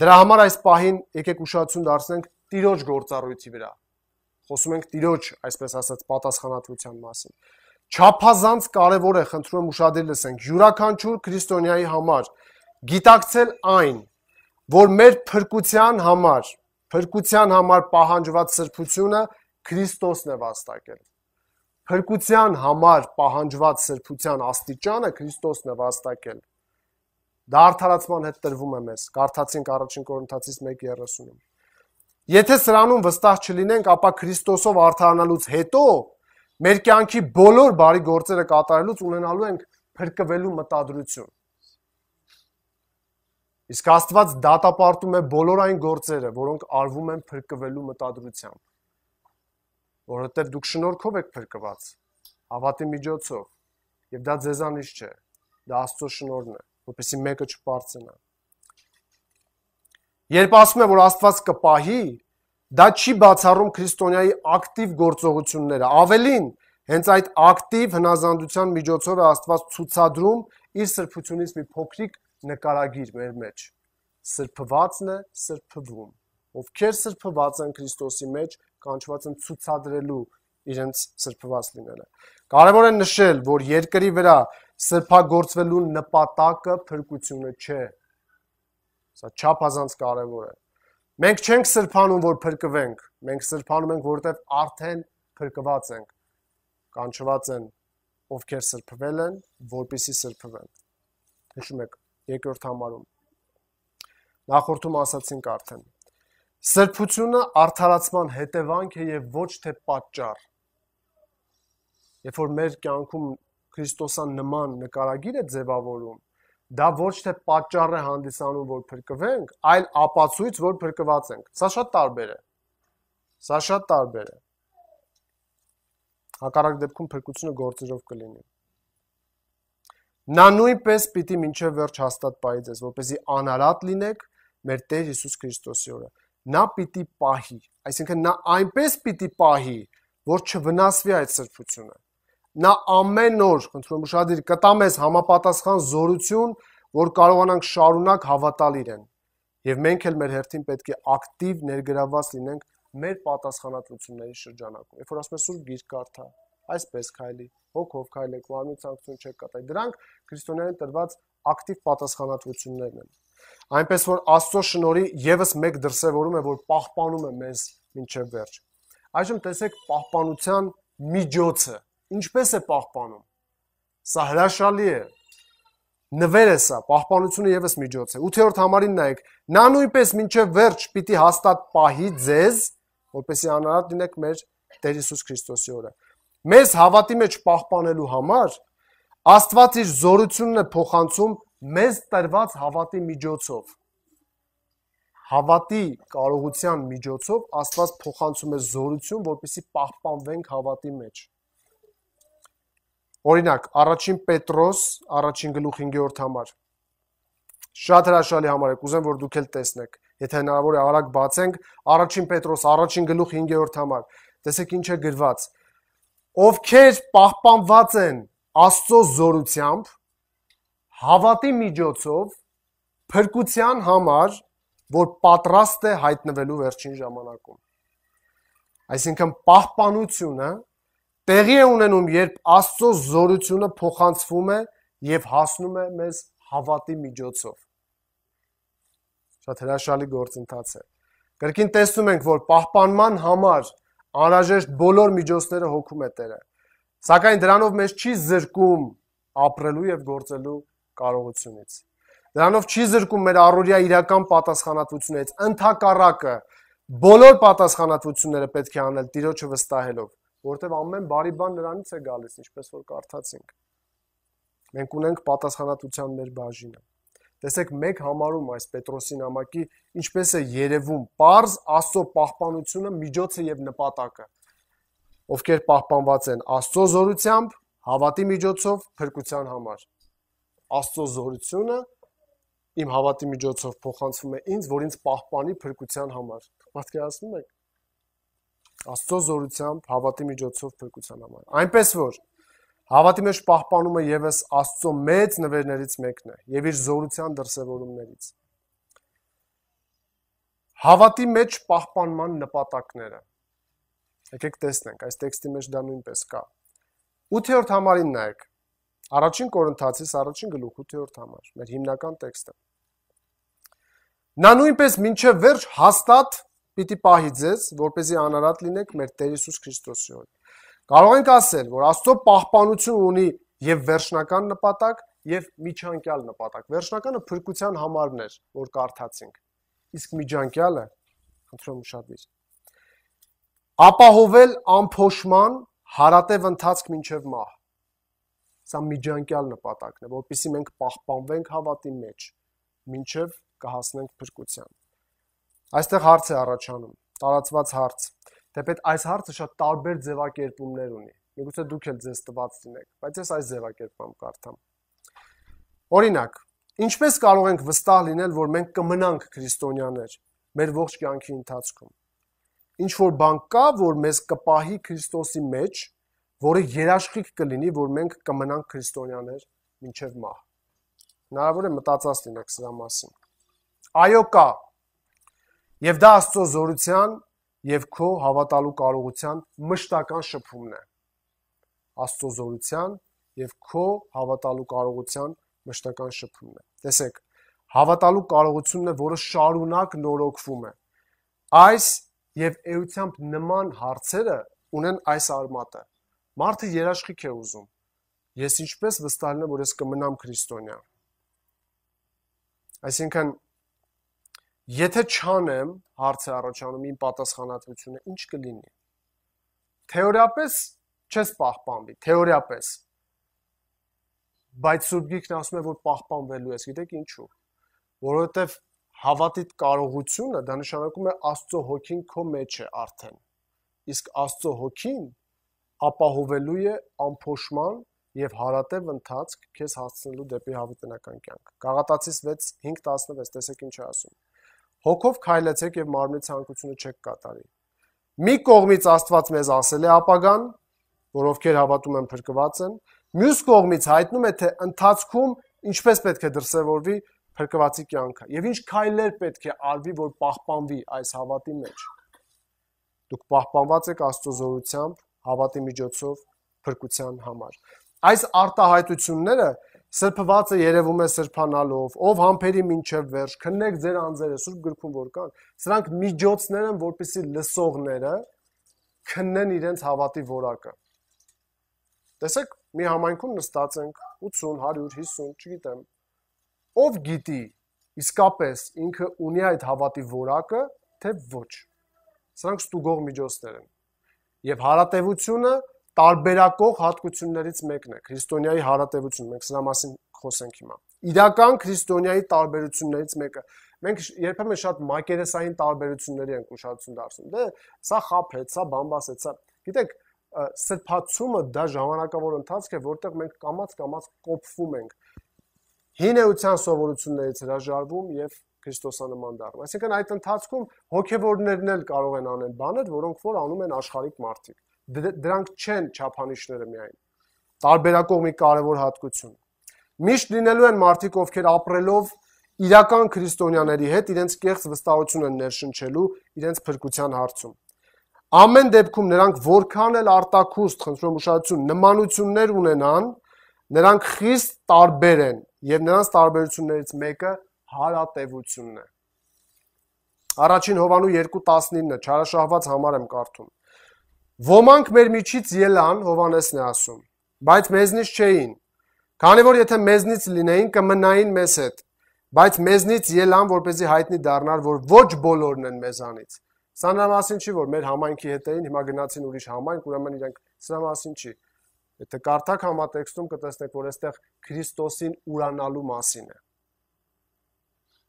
դրա համար այս պահին եկեք ուշադրություն դարձնենք Տիրոջ գործառույթի վրա։ Խոսում ենք Տիրոջ, այսպես ասած, պատասխանատվության մասին։ Չափազանց կարևոր է, խնդրում եմ ուշադիր լսենք, յուրաքանչյուր քրիստոնյայի համար գիտակցել այն, որ մեր փրկության համար, փրկության համար պահանջված սրբությունը Քրիստոսն է վաստակել։ Փրկության համար պահանջված սրբության աստիճանը Քրիստոսն է վաստակել։ Դա արդարացման հետ տրվում է մեզ։ Կարդացինք առաջին Կորինթացից 1:30-ում։ Եթե սրանում վստահ չլինենք, ապա Քրիստոսով արդարանալուց հետո մեր կյանքի բոլոր բարի գործերը կատարելուց ունենալու ենք փրկվելու մտադրություն։ Իսկ Աստված դատապարտում է բոլոր այն գործերը, որոնք արվում են փրկվելու մտադրությամբ որովհետև դուք շնորհքով եք փրկված, հավատի միջոցով։ Եվ դա ձեզանից չէ, դա Աստծո շնորհն է, որպեսզի մեկը չբարձնա։ Երբ ասում եմ, որ Աստված կպահի, դա չի բացառում քրիստոնյայի ակտիվ գործողությունները, ավելին, հենց այդ ակտիվ հնազանդության միջոցով է Աստված ցուցադրում իր սրբությունից մի փոքրիկ նկարագիր մեր մեջ։ Սրբվածն է սրբվում։ Ովքեր սրբված են Քրիստոսի մեջ, կանչվածն ցուցադրելու իրենց սրբված լինելը։ Կարևոր է նշել, որ երկրի վրա սրբագործվելու նպատակը փրկությունը չէ։ Սա չափազանց կարևոր է։ Մենք չենք սրբանում, որ փրկվենք, մենք սրբանում ենք, որովհետև արդեն փրկված ենք։ Կանչված են ովքեր սրբվել են, որպիսի սրբվեն։ Հիշում եք երկրորդ համարում։ Նախորդում ասացինք արդեն Սրբությունը արդարացման հետևանք է եւ ոչ թե պատճառ։ Երբ որ մեր կյանքում Քրիստոսան նման նկարագիր է ձևավորում, դա ոչ թե պատճառ է հանդիսանում, որ փրկվենք, այլ ապացույց, որ փրկված ենք։ Սա շատ տարբեր է։ Սա շատ տարբեր է։ Հակառակ դեպքում փրկությունը գործերով կլինի։ Նա նույնպես պիտի ոչ վերջ հաստատ պայծես, որպեսզի անարատ լինեք մեր Տեր Հիսուս Քրիստոսի օրը նա պիտի պահի, այսինքն նա այնպես պիտի պահի, որ չվնասվի այդ սրբությունը։ Նա ամեն օր, խնդրում եմ ուշադիր, կտա մեզ համապատասխան զորություն, որ կարողանանք շարունակ հավատալ իրեն։ Եվ մենք էլ մեր հերթին պետք է ակտիվ ներգրավված լինենք մեր պատասխանատվությունների շրջանակում։ Երբ որ ասում ես սուր գիրք կարդա, այսպես քայլի, հոգով քայլեք, մարմնի ցանկություն չեք կատարի։ Դրանք քրիստոնյաներին տրված ակտիվ պատասխանատվություններն են։ Այնպես որ Աստծո շնորհի եւս մեկ դրսևորում է, որ պահպանում է մեզ մինչև վերջ։ Այժմ տեսեք պահպանության միջոցը։ Ինչպես է պահպանում։ Սա հրաշալի է։ Նվեր է սա, պահպանությունը եւս միջոց է։ 8-րդ համարին նայեք, նա նույնպես մինչև վերջ պիտի հաստատ պահի ձեզ, որպեսզի անարատ լինեք մեր Տեր Հիսուս Քրիստոսի օրը։ Մեզ հավատի մեջ պահպանելու համար Աստված իր զորությունն է փոխանցում մեզ տրված հավատի միջոցով հավատի կարողության միջոցով Աստված փոխանցում է զորություն, որպիսի պահպանվենք հավատի մեջ։ Օրինակ, առաջին Պետրոս, առաջին գլուխ 5-րդ համար։ Շատ հրաշալի համար է, կուզեմ որ դուք էլ տեսնեք։ Եթե հնարավոր է արագ բացենք առաջին Պետրոս, առաջին գլուխ 5-րդ համար։ Տեսեք ինչ է գրված։ Ովքեր պահպանված են Աստծո զորությամբ, հավատի միջոցով փրկության համար, որ պատրաստ է հայտնվելու վերջին ժամանակում։ Այսինքն պահպանությունը տեղի է ունենում, երբ Աստծո զորությունը փոխանցվում է եւ հասնում է մեզ հավատի միջոցով։ Շատ հրաշալի գործընթաց է։ Կրկին տեսնում ենք, որ պահպանման համար անհրաժեշտ բոլոր միջոցները հոգում է Տերը։ Սակայն դրանով մեզ չի զրկում ապրելու եւ գործելու կարողությունից։ Դրանով չի զրկում մեր առօրյա իրական պատասխանատվությունից։ Ընթակառակը բոլոր պատասխանատվությունները պետք է անել Տիրոջը վստահելով, որովհետև ամեն բարի բան նրանից է գալիս, ինչպես որ կարդացինք։ Մենք ունենք պատասխանատվության մեր բաժինը։ Տեսեք, մեկ համարում այս Պետրոսի նամակի ինչպես է երևում པարզ Աստծո պահպանությունը միջոցը եւ նպատակը։ Ովքեր պահպանված են Աստծո զորությամբ, հավատի միջոցով, փրկության համար։ Աստծո զորությունը իմ հավատի միջոցով փոխանցվում է ինձ, որ ինձ պահպանի փրկության համար։ Պատկերացնում եք։ Աստծո զորությամբ հավատի միջոցով փրկության համար։ Այնպես որ հավատի մեջ պահպանումը եւս Աստծո մեծ նվերներից մեկն է եւ իր զորության դրսեւորումներից։ Հավատի մեջ պահպանման նպատակները։ Եկեք տեսնենք, այս տեքստի մեջ դա նույնպես կա։ 8-րդ համարին նայեք Առաջին Կորինթացիս առաջին գլուխ 8-րդ համար, մեր հիմնական տեքստը։ Նա նույնպես մինչև վերջ հաստատ պիտի պահի ձեզ, որպեսզի անարատ լինեք մեր Տեր Հիսուս Քրիստոսի օր։ Կարող ենք ասել, որ Աստծո պահպանությունը ունի եւ վերջնական նպատակ, եւ միջանկյալ նպատակ։ Վերջնականը փրկության համարն էր, որ կարդացինք։ Իսկ միջանկյալը, խնդրում ուշադրիր։ Ապահովել ամփոշման հարատև ընթացք մինչև մահ։ Սա միջանկյալ նպատակն է, որովհետեւ մենք պահպանվենք հավատի մեջ, ինչև կհասնենք փրկության։ Այստեղ հարց է առաջանում, տարածված հարց։ Դեպետ այս հարցը շատ տարբեր ձևակերպումներ ունի։ Միգուցե դուք էլ ձեզ տված լինեք, բայց ես այս ձևակերպում կարդամ։ Օրինակ, ինչպես կարող ենք վստահ լինել, որ մենք կմնանք քրիստոնյաներ մեր ողջ կյանքի ընթացքում։ Ինչ որ բան կա, որ մեզ կպահի Քրիստոսի մեջ, որը երաշխիք կլինի, որ մենք կմնանք քրիստոնյաներ մինչև մահ։ Հնարավոր է մտածած լինեք սրա մասին։ Այո կա։ Եվ դա Աստծո զորության եւ քո հավատալու կարողության մշտական շփումն է։ Աստծո զորության եւ քո հավատալու կարողության մշտական շփումն է։ Տեսեք, հավատալու կարողությունն է, որը շարունակ նորոգվում է։ Այս եւ էությամբ նման հարցերը ունեն այս արմատը։ Մարդը երաշխիք է ուզում։ Ես ինչպես վստահ լինեմ, որ ես կմնամ քրիստոնյա։ Այսինքն եթե չանեմ, հարցը առաջանում իմ պատասխանատվությունը ինչ կլինի։ Թեորիապես չես պահպանվի, թեորիապես։ Բայց սուբյեկտն ասում է, որ պահպանվելու ես, գիտեք ինչու։ Որովհետև հավատիդ կարողությունը դա նշանակում է Աստծո հոգին քո մեջ է արդեն։ Իսկ Աստծո հոգին ապահովելու է ամփոփման եւ հարատև ընթացք քեզ հասցնելու դեպի հավիտենական կյանք։ Գաղատացիս 6:5-16 տեսեք ինչ է ասում։ Հոգով քայլեցեք եւ մարմնի ցանկությունը չեք կատարի։ Մի կողմից Աստված մեզ ասել է ապագան, որովքեր հավատում են փրկված են, մյուս կողմից հայտնում է թե ընթացքում ինչպես պետք է դրսևորվի փրկվածի կյանքը եւ ինչ քայլեր պետք է արվի, որ պահպանվի այս հավատի մեջ։ Դուք պահպանված եք Աստծո զորությամբ հավատի միջոցով փրկության համար։ Այս արտահայտությունները սրբվածը երևում է սրբանալով, ով համբերի մինչև վերջ, քննեք ձեր անձերը սուրբ գրքում որ կան։ Սրանք միջոցներ են, որպիսի լսողները քննեն իրենց հավատի որակը։ Տեսեք, մի համայնքում նստած ենք 80, 150, չգիտեմ։ Ով գիտի, իսկապես ինքը ունի այդ հավատի որակը, թե ոչ։ Սրանք ստուգող միջոցներ են։ Եվ հարատևությունը տարբերակող հատկություններից մեկն է քրիստոնյայի հարատևությունը։ Մենք սրա մասին խոսենք հիմա։ Իրական քրիստոնյայի տարբերություններից մեկը մենք երբեմն շատ մակերեսային տարբերությունների ենք ուշադրություն դարձնում։ Դե սա խափ է, սա բամբաս է, սա։ Գիտեք, սրբացումը դա ժամանակավոր ընթացք է, որտեղ մենք կամած կամած կոփվում ենք հին էության սովորություններից հրաժարվում եւ Քրիստոսանման դառնա։ Այսինքն այդ ընթացքում հոգևորներն էլ կարող են անել բաներ, որոնք որ անում են աշխարհիկ մարդիկ։ դե, Դրանք չեն չափանիշները միայն։ Տարբերակող մի կարևոր հատկություն։ Միշտ լինելու են մարդիկ, ովքեր ապրելով իրական քրիստոնյաների հետ իրենց կեղծ վստահությունը ներշնչելու իրենց փրկության հարցում։ Ամեն դեպքում նրանք որքան էլ արտակուստ, խնդրում ուշադրություն, նմանություններ ունենան, նրանք խիստ տարբեր են եւ նրանց տարբերություններից մեկը հարատևությունն է։ Առաջին Հովանու 2:19 չարաշահված համար եմ կարդում։ Ոմանք մեր միջից ելան, Հովանեսն է ասում, բայց մեզնից չէին։ Քանի որ եթե մեզնից լինեին, կմնային մեզ հետ, բայց մեզնից ելան, որպեսզի հայտնի դառնար, որ ոչ բոլորն են մեզանից։ Սա նրա մասին չի, որ մեր համայնքի հետ էին, հիմա գնացին ուրիշ համայնք, ուրեմն իրենք սրա մասին չի։ Եթե կարդաք համատեքստում կտեսնեք, որ այստեղ Քրիստոսին ուրանալու մասին է։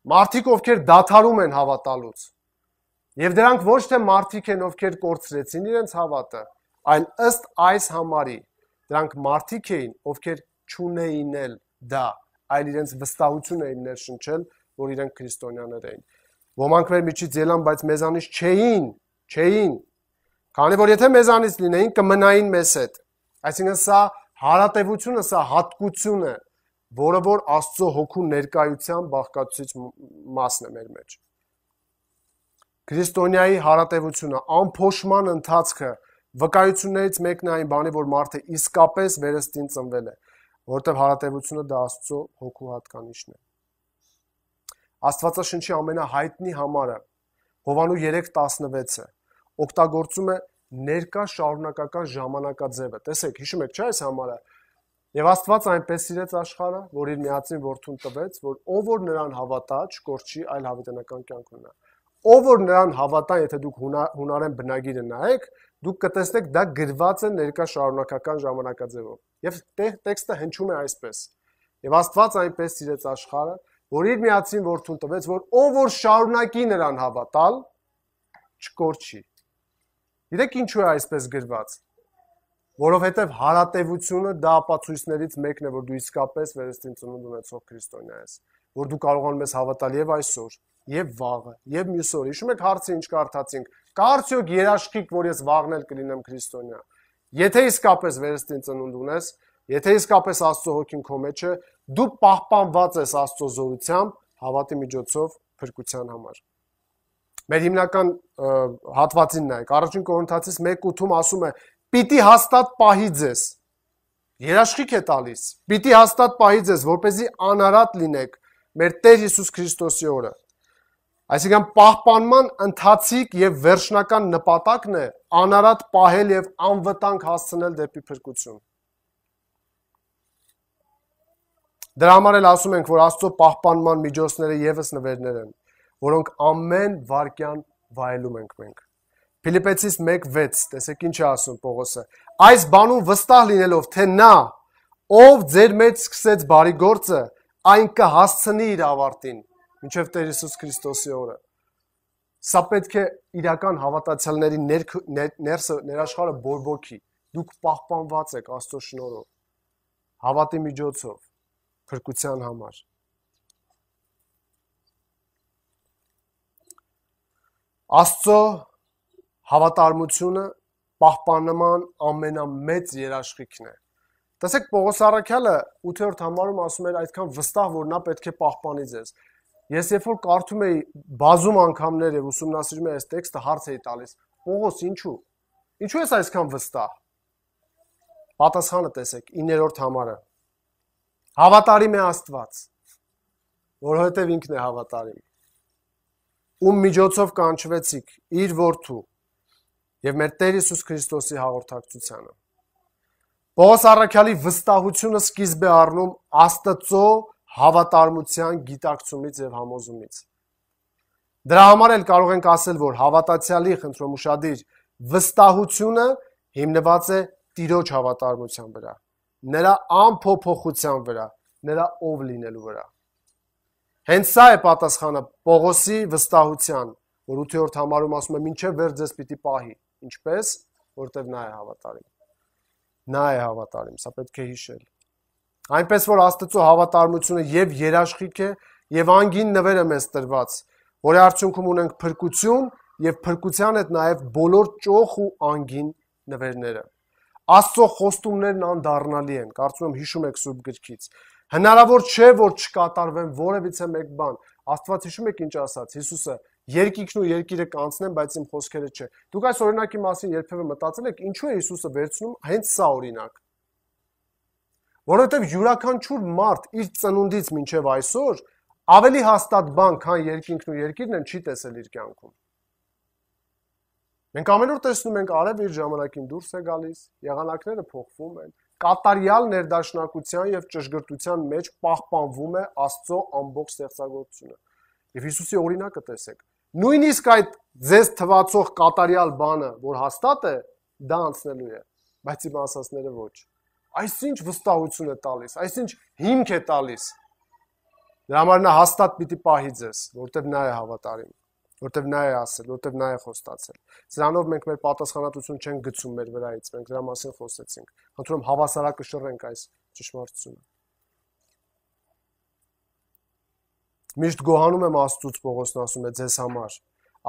Մարդիկ, ովքեր դադարում են հավատալուց։ Եվ դրանք ոչ թե մարդիկ են, ովքեր կորցրեցին իրենց հավատը, այլ ըստ այս համարի դրանք մարդիկ էին, ովքեր չունեին էլ դա, այլ իրենց վստահություն էին ներշնչել, որ իրենք քրիստոնյաներ էին։ Ոմանք մեր միջից ելան, բայց մեզանից չէին, չէին։ Քանի որ եթե մեզանից լինեին, կմնային մեզ հետ։ Այսինքն սա հարատևությունը, սա հատկությունը, որը որ Աստծո հոգու ներկայության բաղկացուցիչ մասն է մեր մեջ։ Քրիստոնյայի հարատեվությունը, ամփոփման ընթացքը վկայություններից մեկն է այն բանի, որ մարդը իսկապես վերստին ծնվել է, որտեղ հարատեվությունը դա Աստծո հոգու հատկանիշն է։ Աստվածաշնչի ամենահայտնի համարը Հովանու 3:16-ը օգտագործում է ներկա շարունակական ժամանակաձևը։ Տեսեք, հիշում եք, չէ՞ այս համարը, Եվ Աստված այնպես սիրեց աշխարհը, որ իր միածին որդուն տվեց, որ ով որ նրան հավատա, չկորչի, այլ հավիտենական կյանք ունենա։ Ով որ նրան հավատա, եթե դուք հունարեն բնագիրը նայեք, դուք կտեսնեք դա գրված է ներկա շարունակական ժամանակաձևով։ Եվ տեքստը հնչում է այսպես. Եվ Աստված այնպես սիրեց աշխարհը, որ իր միածին որդուն տվեց, որ ով որ շարունակի նրան հավատալ, չկորչի։ Գիտեք ինչու է այսպես գրված որովհետև հարատեվությունը դա ապացույցներից մեկն է, որ դու իսկապես վերստին ծնունդ ունեցող քրիստոնյա ես, որ դու կարողանում ես հավատալ եւ այսօր, եւ վաղը, եւ մյուս օր։ Հիշում եք հարցը ինչ կարդացինք։ Կա արդյոք երաշխիք, որ ես վաղն էլ կլինեմ քրիստոնյա։ Եթե իսկապես վերստին ծնունդ ունես, եթե իսկապես Աստծո հոգին քո մեջ է, դու պահպանված ես Աստծո զորությամբ, հավատի միջոցով փրկության համար։ Մեր հիմնական հատվածին նայեք, առաջին Կորինթացից 1:8-ում ասում է պիտի հաստատ պահի ձեզ։ Երաշխիք է տալիս։ Պիտի հաստատ պահի ձեզ, որպեսզի անարատ լինեք մեր Տեր Հիսուս Քրիստոսի օրը։ Այսինքն պահպանման ընթացիկ եւ վերջնական նպատակն է անարատ պահել եւ անվտանգ հասցնել դեպի փրկություն։ Դրա համար էլ ասում ենք, որ Աստծո պահպանման միջոցները եւս նվերներ են, որոնք ամեն վարքյան վայելում ենք մենք։ Ֆիլիպեցիս 1:6 տեսեք ինչ է ասում Պողոսը։ Այս բանում վստահ լինելով, թե նա, ով ձեր մեջ սկսեց բարի գործը, այն կհասցնի իր ավարտին, մինչև Տեր Հիսուս Քրիստոսի օրը։ Սա պետք է իրական հավատացյալների ներսը ներաշխարը բորբոքի։ Դուք պահպանված եք Աստծո շնորհով, հավատի միջոցով, փրկության համար։ Աստծո հավատարմությունը պահպանման ամենամեծ երաշխիքն է։ Տեսեք Պողոս Առաքյալը 8-րդ համարում ասում էր այդքան վստահ, որ նա պետք է պահպանի ձեզ։ Ես երբ որ կարդում էի բազում անգամներ եւ ուսումնասիրում էի այս տեքստը, հարց էի տալիս. Պողոս, ինչու՞։ Ինչու ես այսքան վստահ։ Պատասխանը տեսեք 9-րդ համարը։ Հավատարիմ է Աստված, որովհետև ինքն է հավատարիմ։ Ում միջոցով կանչվեցիք իր որդու եւ մեր Տեր Հիսուս Քրիստոսի հաղորդակցությանը։ Պողոս առաքյալի վստահությունը սկիզբ է առնում Աստծո հավատարմության գիտակցումից եւ համոզումից։ Դրա համար էլ կարող ենք ասել, որ հավատացյալի խնդրում ուրشادիր վստահությունը հիմնված է Տիրոջ հավատարմության վրա, նրա անփոփոխության վրա, նրա ով լինելու վրա։ Հենց սա է պատասխանը Պողոսի վստահության, որ 8-րդ համարում ասում է, ինչեւ վեր ձեզ պիտի պահի։ Ինչպես, որտեվ նա է հավատարիմ։ Նա է հավատարիմ, սա պետք է հիշել։ Այնպես որ Աստծո հավատարմությունը եւ երաշխիք է, եւ անգին նվերը մեզ տրված, որի արդյունքում ունենք փրկություն եւ փրկության հետ նաեւ բոլոր ճոխ ու անգին նվերները։ Աստծո խոստումներն անդառնալի են, կարծում եմ հիշում եք Սուրբ գրքից։ Հնարավոր չէ, որ չկատարվեն որևիցե մեկ բան։ Աստված հիշում եք ինչ ասաց Հիսուսը երկինքն ու երկիրը կանցնեն, բայց իմ խոսքերը չէ։ Դուք այս օրինակի մասին երբևէ մտածել եք, ինչու է Հիսուսը վերցնում հենց սա օրինակ։ Որովհետև յուրաքանչյուր մարդ իր ծնունդից մինչև այսօր ավելի հաստատ բան, քան երկինքն ու երկիրն են չի տեսել իր կյանքում։ Մենք ամենուր տեսնում ենք արևը իր ժամանակին դուրս է գալիս, եղանակները փոխվում են, կատարյալ ներդաշնակության եւ ճշգրտության մեջ պահպանվում է Աստծո ամբողջ ստեղծագործությունը։ Եվ Հիսուսի օրինակը տեսեք։ Նույնիսկ այդ ձեզ թվացող կատարյալ բանը, որ հաստատ է, դա անցնելու է, բայց իմ ասածները ոչ։ Այսինչ վստահություն է տալիս, այսինչ հիմք է տալիս։ Դրա համար նա հաստատ պիտի պահի ձեզ, որտեղ նա է հավատարիմ, որտեղ նա է ասել, որտեղ նա է խոստացել։ Սրանով մենք մեր պատասխանատվություն չենք գցում մեր վրայից, մենք դրա մասին խոսեցինք։ Խնդրում հավասարակշռենք այս ճշմարտությունը։ Միշտ գոհանում եմ Աստծուց Պողոսն ասում է ձեզ համար,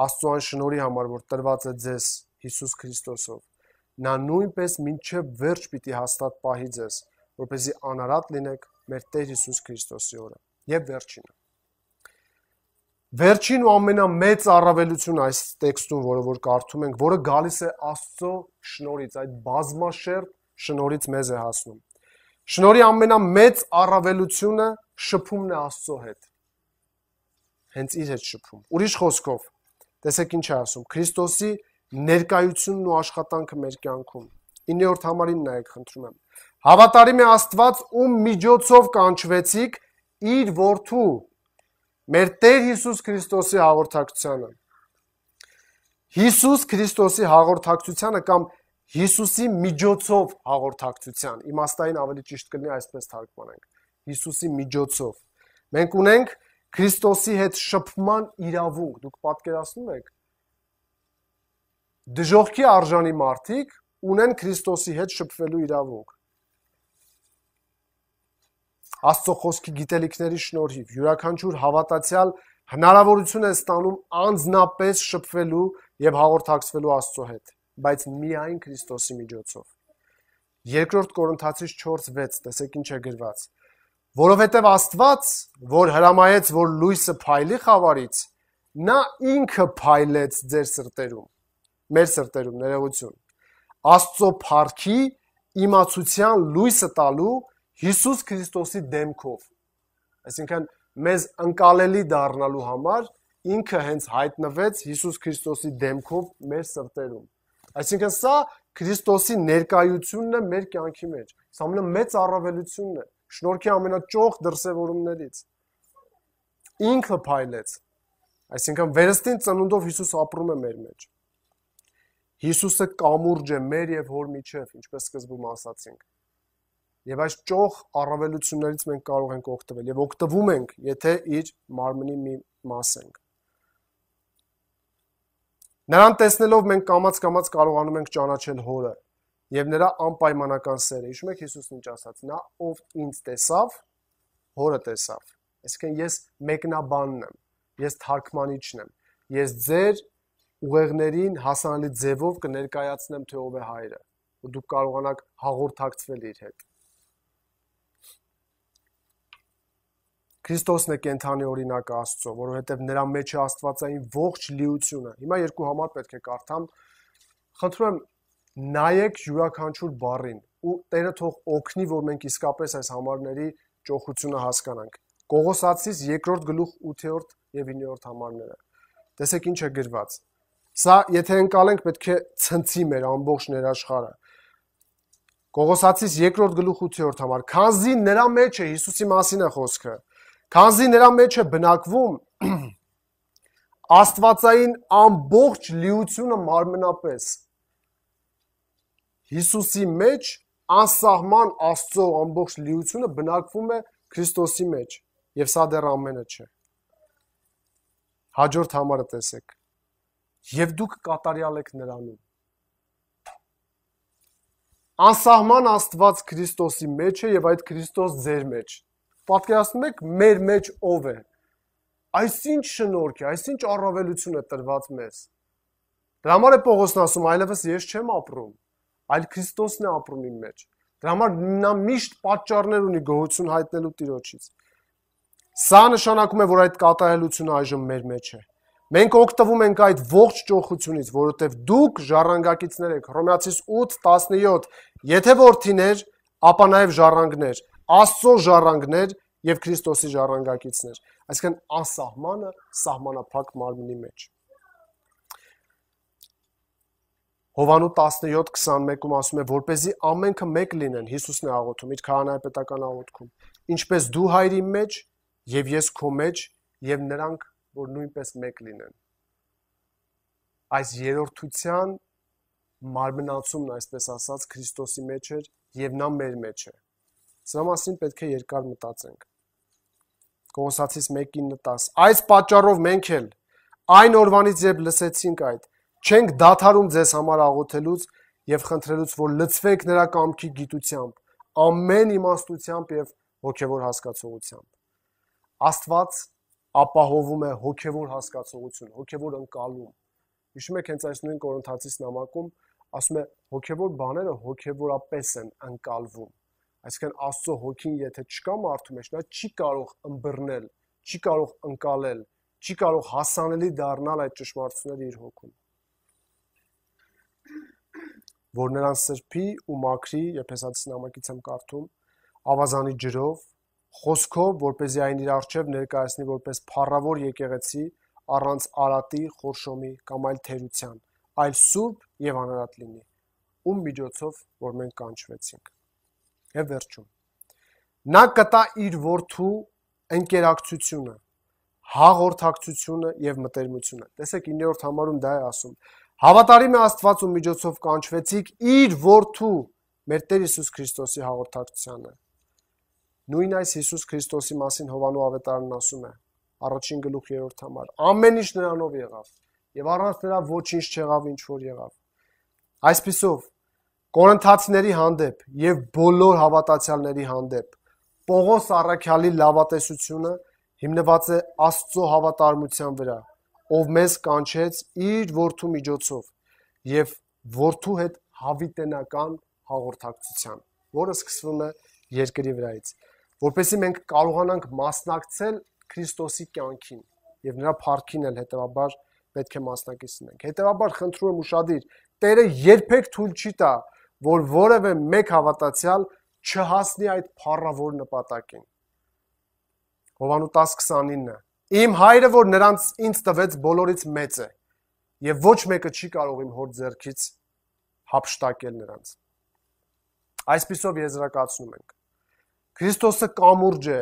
Աստծո այն շնորհի համար, որ տրված է ձեզ Հիսուս Քրիստոսով։ Նա նույնպես ոչ վերջ պիտի հաստատ պահի ձեզ, որպեսզի անարատ լինեք մեր Տեր Հիսուս Քրիստոսի օրը։ Եվ վերջինը։ Վերջին ու ամենամեծ առավելություն այս տեքստում, որը որ կարդում ենք, որը գալիս է Աստծո շնորից, այդ բազմաշերտ շնորից մեզ է հասնում։ Շնորի ամենամեծ առավելությունը շփումն է Աստծո հետ հենց իր հետ շփվում։ Ուրիշ խոսքով, տեսեք ինչ է ասում, Քրիստոսի ներկայությունն ու աշխատանքը մեր կյանքում։ 9-րդ համարին նայեք, խնդրում եմ։ Հավատարիմ է Աստված, ում միջոցով կանչվեցիք իր որդու մեր Տեր Հիսուս Քրիստոսի հաղորդակցությանը։ Հիսուս Քրիստոսի հաղորդակցությանը կամ Հիսուսի միջոցով հաղորդակցության։ Իմաստային ավելի ճիշտ կլինի այսպես թարգմանենք։ Հիսուսի միջոցով։ Մենք ունենք Քրիստոսի հետ շփման իրավունք, դուք պատկերացնում եք։ Դժողքի արժանի մարդիկ ունեն Քրիստոսի հետ շփվելու իրավունք։ Աստծո խոսքի գիտելիքների շնորհիվ յուրաքանչյուր հավատացյալ հնարավորություն է ստանում անznապես շփվելու եւ հաղորդակցվելու Աստծո հետ, բայց միայն Քրիստոսի միջոցով։ Երկրորդ Կորինթացիս 4:6 տեսեք ինչ է գրված Որովհետև Աստված, որ հրամայեց, որ լույսը փայլի խավարից, նա ինքը փայլեց ձեր սրտերում, մեր սրտերում ներողություն։ Աստծո փառքի իմացության լույսը տալու Հիսուս Քրիստոսի դեմքով։ Այսինքն մեզ ընկալելի դառնալու համար ինքը հենց հայտնվեց Հիսուս Քրիստոսի դեմքով մեր սրտերում։ Այսինքն սա Քրիստոսի ներկայությունն է մեր կյանքի մեջ։ Սա ամենամեծ առավելությունն է շնորհքի ամենաճոխ դրսևորումներից։ Ինքը փայլեց։ Այսինքն վերստին ծնունդով Հիսուս ապրում է մեր մեջ։ Հիսուսը կամուրջ է մեր եւ հոր միջև, ինչպես սկզբում ասացինք։ Եվ այս ճոխ առավելություններից մենք կարող ենք օգտվել եւ օգտվում ենք, եթե իր մարմնի մի մաս ենք։ Նրան տեսնելով մենք կամած-կամած կարողանում ենք ճանաչել հորը, եւ նրա անպայմանական սերը։ Հիշում եք Հիսուսն ինչ ասաց. նա ով ինձ տեսավ, հորը տեսավ։ Այսինքն ես մեկնաբանն եմ, ես թարգմանիչն եմ։ Ես ձեր ուղեղներին հասանելի ձևով կներկայացնեմ թե ով է հայրը, ու դուք կարողanak հաղորդակցվել իր հետ։ Քրիստոսն է կենթանի օրինակը Աստծո, որովհետև նրա մեջ է Աստվածային ողջ լիությունը։ Հիմա երկու համար պետք է կարդամ։ Խնդրում եմ նայեք յուրաքանչյուր բառին ու Տերը թող օգնի, որ մենք իսկապես այս համարների ճոխությունը հասկանանք։ Կողոսացիս 2-րդ գլուխ 8-րդ եւ 9-րդ համարները։ Տեսեք ինչ է գրված։ Սա, եթե ընկալենք, պետք է ցնցի մեր ամբողջ ներաշխարը։ Կողոսացիս 2-րդ գլուխ 8-րդ համար։ Քանզի նրա մեջ է Հիսուսի մասին է խոսքը։ Քանզի նրա մեջ է բնակվում Աստվածային ամբողջ լիությունը մարմնապես Հիսուսի մեջ անսահման Աստծո ամբողջ լիությունը բնակվում է Քրիստոսի մեջ, եւ սա դեռ ամենը չէ։ Հաջորդ համարը տեսեք։ Եվ դուք կատարյալ եք նրանում։ Անսահման Աստված Քրիստոսի մեջ է եւ այդ Քրիստոս ձեր մեջ։ Պատկերացնում եք մեր մեջ ով է։ Այսինչ շնորհք է, այսինչ առավելություն է տրված մեզ։ Դրա համար է Պողոսն ասում, այլևս ես չեմ ապրում, այլ Քրիստոսն է ապրում իմ մեջ։ Դրա համար նա միշտ պատճառներ ունի գողություն հայտնելու Տիրոջից։ Սա նշանակում է, որ այդ կատարելությունը այժմ մեր մեջ է։ Մենք օգտվում ենք այդ ողջ ճոխությունից, որովհետև դուք ժառանգակիցներ եք։ Հռոմեացիս 8:17. Եթե որդիներ, ապա նաև ժառանգներ, Աստծո ժառանգներ եւ Քրիստոսի ժառանգակիցներ։ Այսինքն անսահմանը սահմանափակ մարմնի մեջ։ Հովանու 17:21-ում ասում է, որ เป զի ամենքը մեկ լինեն, Հիսուսն է աղոթում իր քահանայապետական աղոթքում։ Ինչպես դու հայրի մեջ եւ ես քո մեջ եւ նրանք, որ նույնպես մեկ լինեն։ Այս երրորդության մարմնացումն, այսպես ասած, Քրիստոսի մեջ էր եւ նա մեր մեջ է։ Սա մասին պետք է երկար մտածենք։ Կողոսացիս 1:9-10 Այս պատճառով մենք էլ այն օրվանից, երբ լսեցինք այդ, Չենք դադարում ձեզ համար աղոթելուց եւ խնդրելուց, որ լցվեք նրա կամքի գիտությամբ, ամեն իմաստությամբ եւ հոգեվոր հասկացողությամբ։ Աստված ապահովում է հոգեվոր հասկացողություն, հոգեվոր ընկալում։ Հիշում եք հենց այս նույն Կորինթացիս նամակում ասում է հոգեվոր բաները հոգեվորապես են ընկալվում։ Այսինքն Աստծո հոգին եթե չկա մարդու մեջ, նա չի կարող ըմբռնել, չի կարող ընկալել, չի կարող հասանելի դառնալ այդ ճշմարտությունները իր հոգում որ նրան սրբի ու մաքրի, երբ հեսած նամակից եմ կարդում, ավազանի ջրով, խոսքով, որ เป զի այն իր արժև ներկայացնի որպես փառավոր եկեղեցի առանց արատի, խորշոմի կամ այլ թերության, այլ սուրբ եւ անարատ լինի, ում միջոցով որ մենք կանչվեցինք։ Եվ վերջում։ Նա կտա իր որդու ընկերակցությունը, հաղորդակցությունը եւ մտերմությունը։ Տեսեք 9-րդ համարում դա է ասում։ Հավատարիմ է Աստված ու միջոցով կանչվեցիք իր որդու մեր Տեր Հիսուս Քրիստոսի հաղորդակցությանը։ Նույն այս Հիսուս Քրիստոսի մասին Հովանու ավետարանն ասում է առաջին գլուխ 3-րդ համար. ամեն ինչ նրանով եղավ եւ առանց նրա ոչինչ չեղավ ինչ որ եղավ։ Այսպիսով Կորինթացիների հանդեպ եւ բոլոր հավատացյալների հանդեպ Պողոս առաքյալի լավատեսությունը հիմնված է Աստծո հավատարմության վրա, ով մեզ կանչեց իր որդու միջոցով եւ որդու հետ հավիտենական հաղորդակցության, որը սկսվում է երկրի վրայից, որովհետեւ մենք կարողանանք մասնակցել Քրիստոսի կյանքին եւ նրա փառքին էլ հետեւաբար պետք է մասնակից լինենք։ Հետեւաբար խնդրում եմ ուրشادիր, Տերը երբեք թույլ չի տա, որ որևէ մեկ հավատացյալ չհասնի այդ փառավոր նպատակին։ Հովանու 10:29 Իմ հայրը, որ նրանց ինձ տվեց, բոլորից մեծ է, եւ ոչ մեկը չի կարող իմ հոր ձեռքից հապշտակել նրանց։ Այսպիսով եզրակացնում ենք։ Քրիստոսը կամուրջ է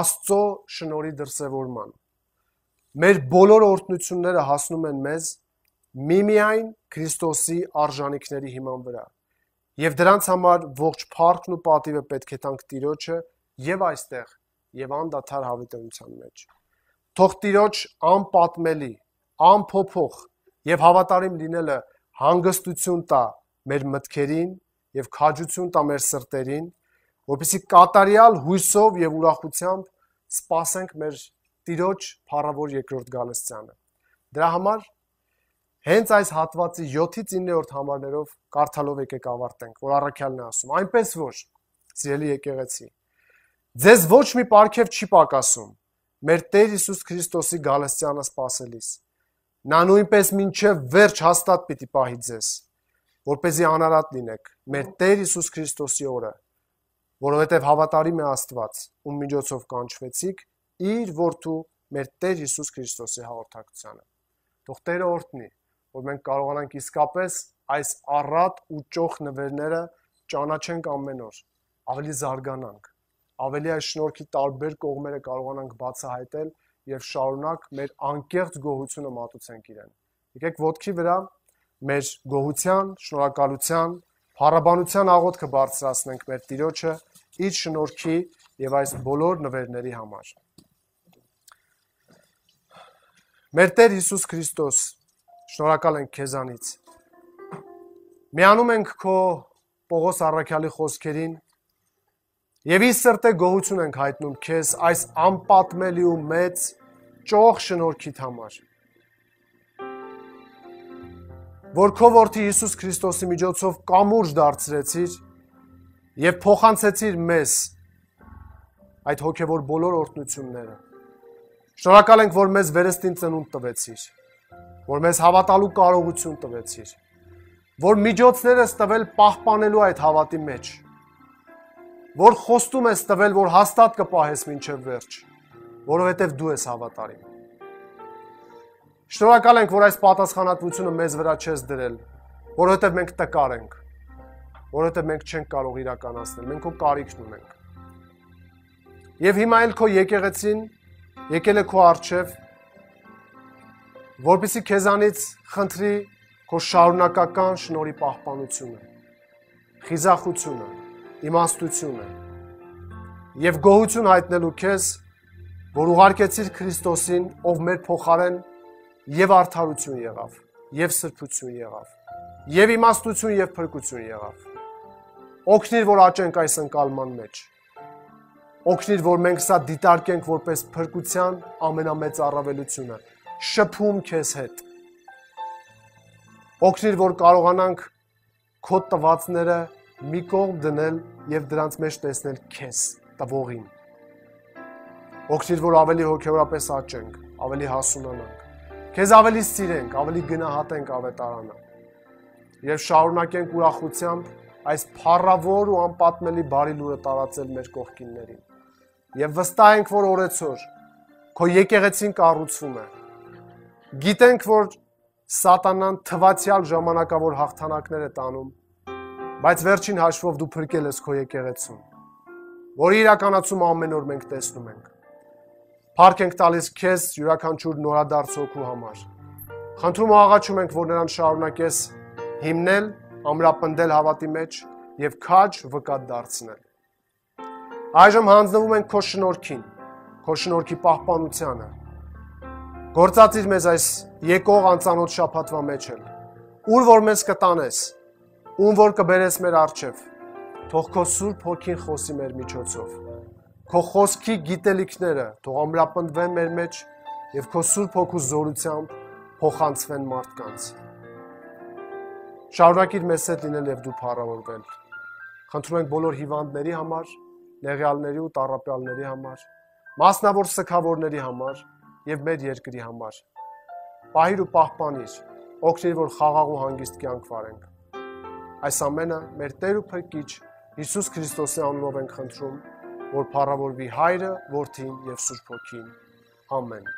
Աստծո շնորհի դրսևորման։ Մեր բոլոր օրհնությունները հասնում են մեզ միմիայն Քրիստոսի արժանինքների հիման վրա։ Եվ դրանց համար ողջ փառքն ու պատիվը պետք է տանք Տիրոջը եւ այստեղ եւ անդադար հավիտենության մեջ։ Թող Տիրոջ անպատմելի, անփոփոխ եւ հավատարիմ լինելը հանգստություն տա մեր մտքերին եւ քաջություն տա մեր սրտերին, որպեսզի կատարյալ հույսով եւ ուրախությամբ սпасենք մեր Տիրոջ փառավոր երկրորդ գալստյանը։ Դրա համար հենց այս հատվածի 7-ից 9-րդ համարներով կարդալով եկեք ավարտենք, որ առաքյալն է ասում. այնպես որ, սիրելի եկեղեցի, ձեզ ոչ մի պարգև չի պակասում մեր Տեր Հիսուս Քրիստոսի գալստյանը սпасելիս։ Նա նույնպես ինչև վերջ հաստատ պիտի պահի ձեզ, որ เป զի անարատ լինեք մեր Տեր Հիսուս Քրիստոսի օրը, որովհետև հավատարիմ է Աստված, ում միջոցով կանչվեցիք իր որդու մեր Տեր Հիսուս Քրիստոսի հաղորդակցությանը։ Թող Տերը օրհնի, որ մենք կարողանանք իսկապես այս առատ ու ճոխ նվերները ճանաչենք ամեն օր, ավելի զարգանանք ավելի այս շնորհքի տարբեր կողմերը կարողանանք բացահայտել եւ շարունակ մեր անկեղծ գոհությունը մատուցենք իրեն։ Եկեք ոդքի վրա մեր գոհության, շնորհակալության, փառաբանության աղոթքը բարձրացնենք մեր Տիրոջը իր շնորհքի եւ այս բոլոր նվերների համար։ Մեր Տեր Հիսուս Քրիստոս, շնորհակալ ենք քեզանից։ Միանում ենք քո Պողոս Առաքյալի խոսքերին, Եվ ի սրտե գոհություն ենք հայտնում քեզ այս անպատմելի ու մեծ ճող շնորհքիդ համար։ Որ քո որդի Հիսուս Քրիստոսի միջոցով կամուրջ դարձրեցիր եւ փոխանցեցիր մեզ այդ հոգեվոր բոլոր օրհնությունները։ Շնորհակալ ենք, որ մեզ վերստին ծնունդ տվեցիր, որ մեզ հավատալու կարողություն տվեցիր, որ միջոցներս տվել պահպանելու այդ հավատի մեջ որ խոստում ես տվել, որ հաստատ կպահես մինչև վերջ, որովհետև դու ես հավատարիմ։ Շնորհակալ ենք, որ այս պատասխանատվությունը մեզ վրա չես դրել, որովհետև մենք տկար ենք, որովհետև մենք չենք կարող իրականացնել, մենք քո կարիքն ունենք։ Եվ հիմա էլ քո եկեղեցին եկել է քո արչև, որբիսի քեզանից խնդրի քո շարունակական շնորի պահպանությունը, խիզախությունը իմաստությունը եւ գոհություն հայտնելու քեզ, որ ուղարկեցիր Քրիստոսին, ով մեր փոխարեն եւ արդարություն եղավ, եւ սրբություն եղավ, եւ իմաստություն եւ փրկություն եղավ։ Օգնիր, որ աճենք այս ընկալման մեջ։ Օգնիր, որ մենք սա դիտարկենք որպես փրկության ամենամեծ առավելությունը՝ շփում քեզ հետ։ Օգնիր, որ կարողանանք քո տվածները մի կողմ դնել եւ դրանց մեջ տեսնել քեզ տվողին։ Օգտիր, որ ավելի հոգեորապես աճենք, ավելի հասունանանք։ Քեզ ավելի սիրենք, ավելի գնահատենք ավետարանը։ Եվ շարունակենք ուրախությամբ այս փառավոր ու անպատմելի բարի լուրը տարածել մեր կողքիններին։ Եվ վստահ ենք, որ օրեցօր քո եկեղեցին կառուցվում է։ Գիտենք, որ սատանան թվացial ժամանակավոր հաղթանակներ է տանում Բայց վերջին հաշվով դու փրկել ես քո եկեղեցուն, որի իրականացումը ամեն օր մենք տեսնում ենք։ Փառք ենք տալիս քեզ յուրաքանչյուր նորադարձ հոգու համար։ Խնդրում ու աղաչում ենք, որ նրան շարունակես հիմնել, ամրապնդել հավատի մեջ եւ քաջ վկատ դարձնել։ Այժմ հանձնվում ենք քո շնորհքին, քո շնորհքի պահպանությանը։ Գործածիր մեզ այս եկող անծանոթ շփաթվա մեջ էլ, ուր որ մեզ կտանես, ում որ կբերես մեր արջև, թող քո Սուրբ Հոգին խոսի մեր միջոցով։ Քո խոսքի գիտելիքները թող ամրապնդվեն մեր մեջ եւ քո Սուրբ Հոգու զորությամբ փոխանցվեն մարդկանց։ Շարունակիր մեզ հետ լինել եւ դու փառավորվել։ Խնդրում ենք բոլոր հիվանդների համար, նեղյալների ու տարապյալների համար, մասնավոր սքավորների համար եւ մեր երկրի համար։ Պահիր ու պահպանիր, օգնիր որ խաղաղ ու հանգիստ կյանք վարենք։ Այս ամենը մեր Տեր ու Փրկիչ Հիսուս Քրիստոսի անունով ենք խնդրում, որ փառավորվի Հայրը, Որդին եւ Սուրբ Հոգին։ Ամեն։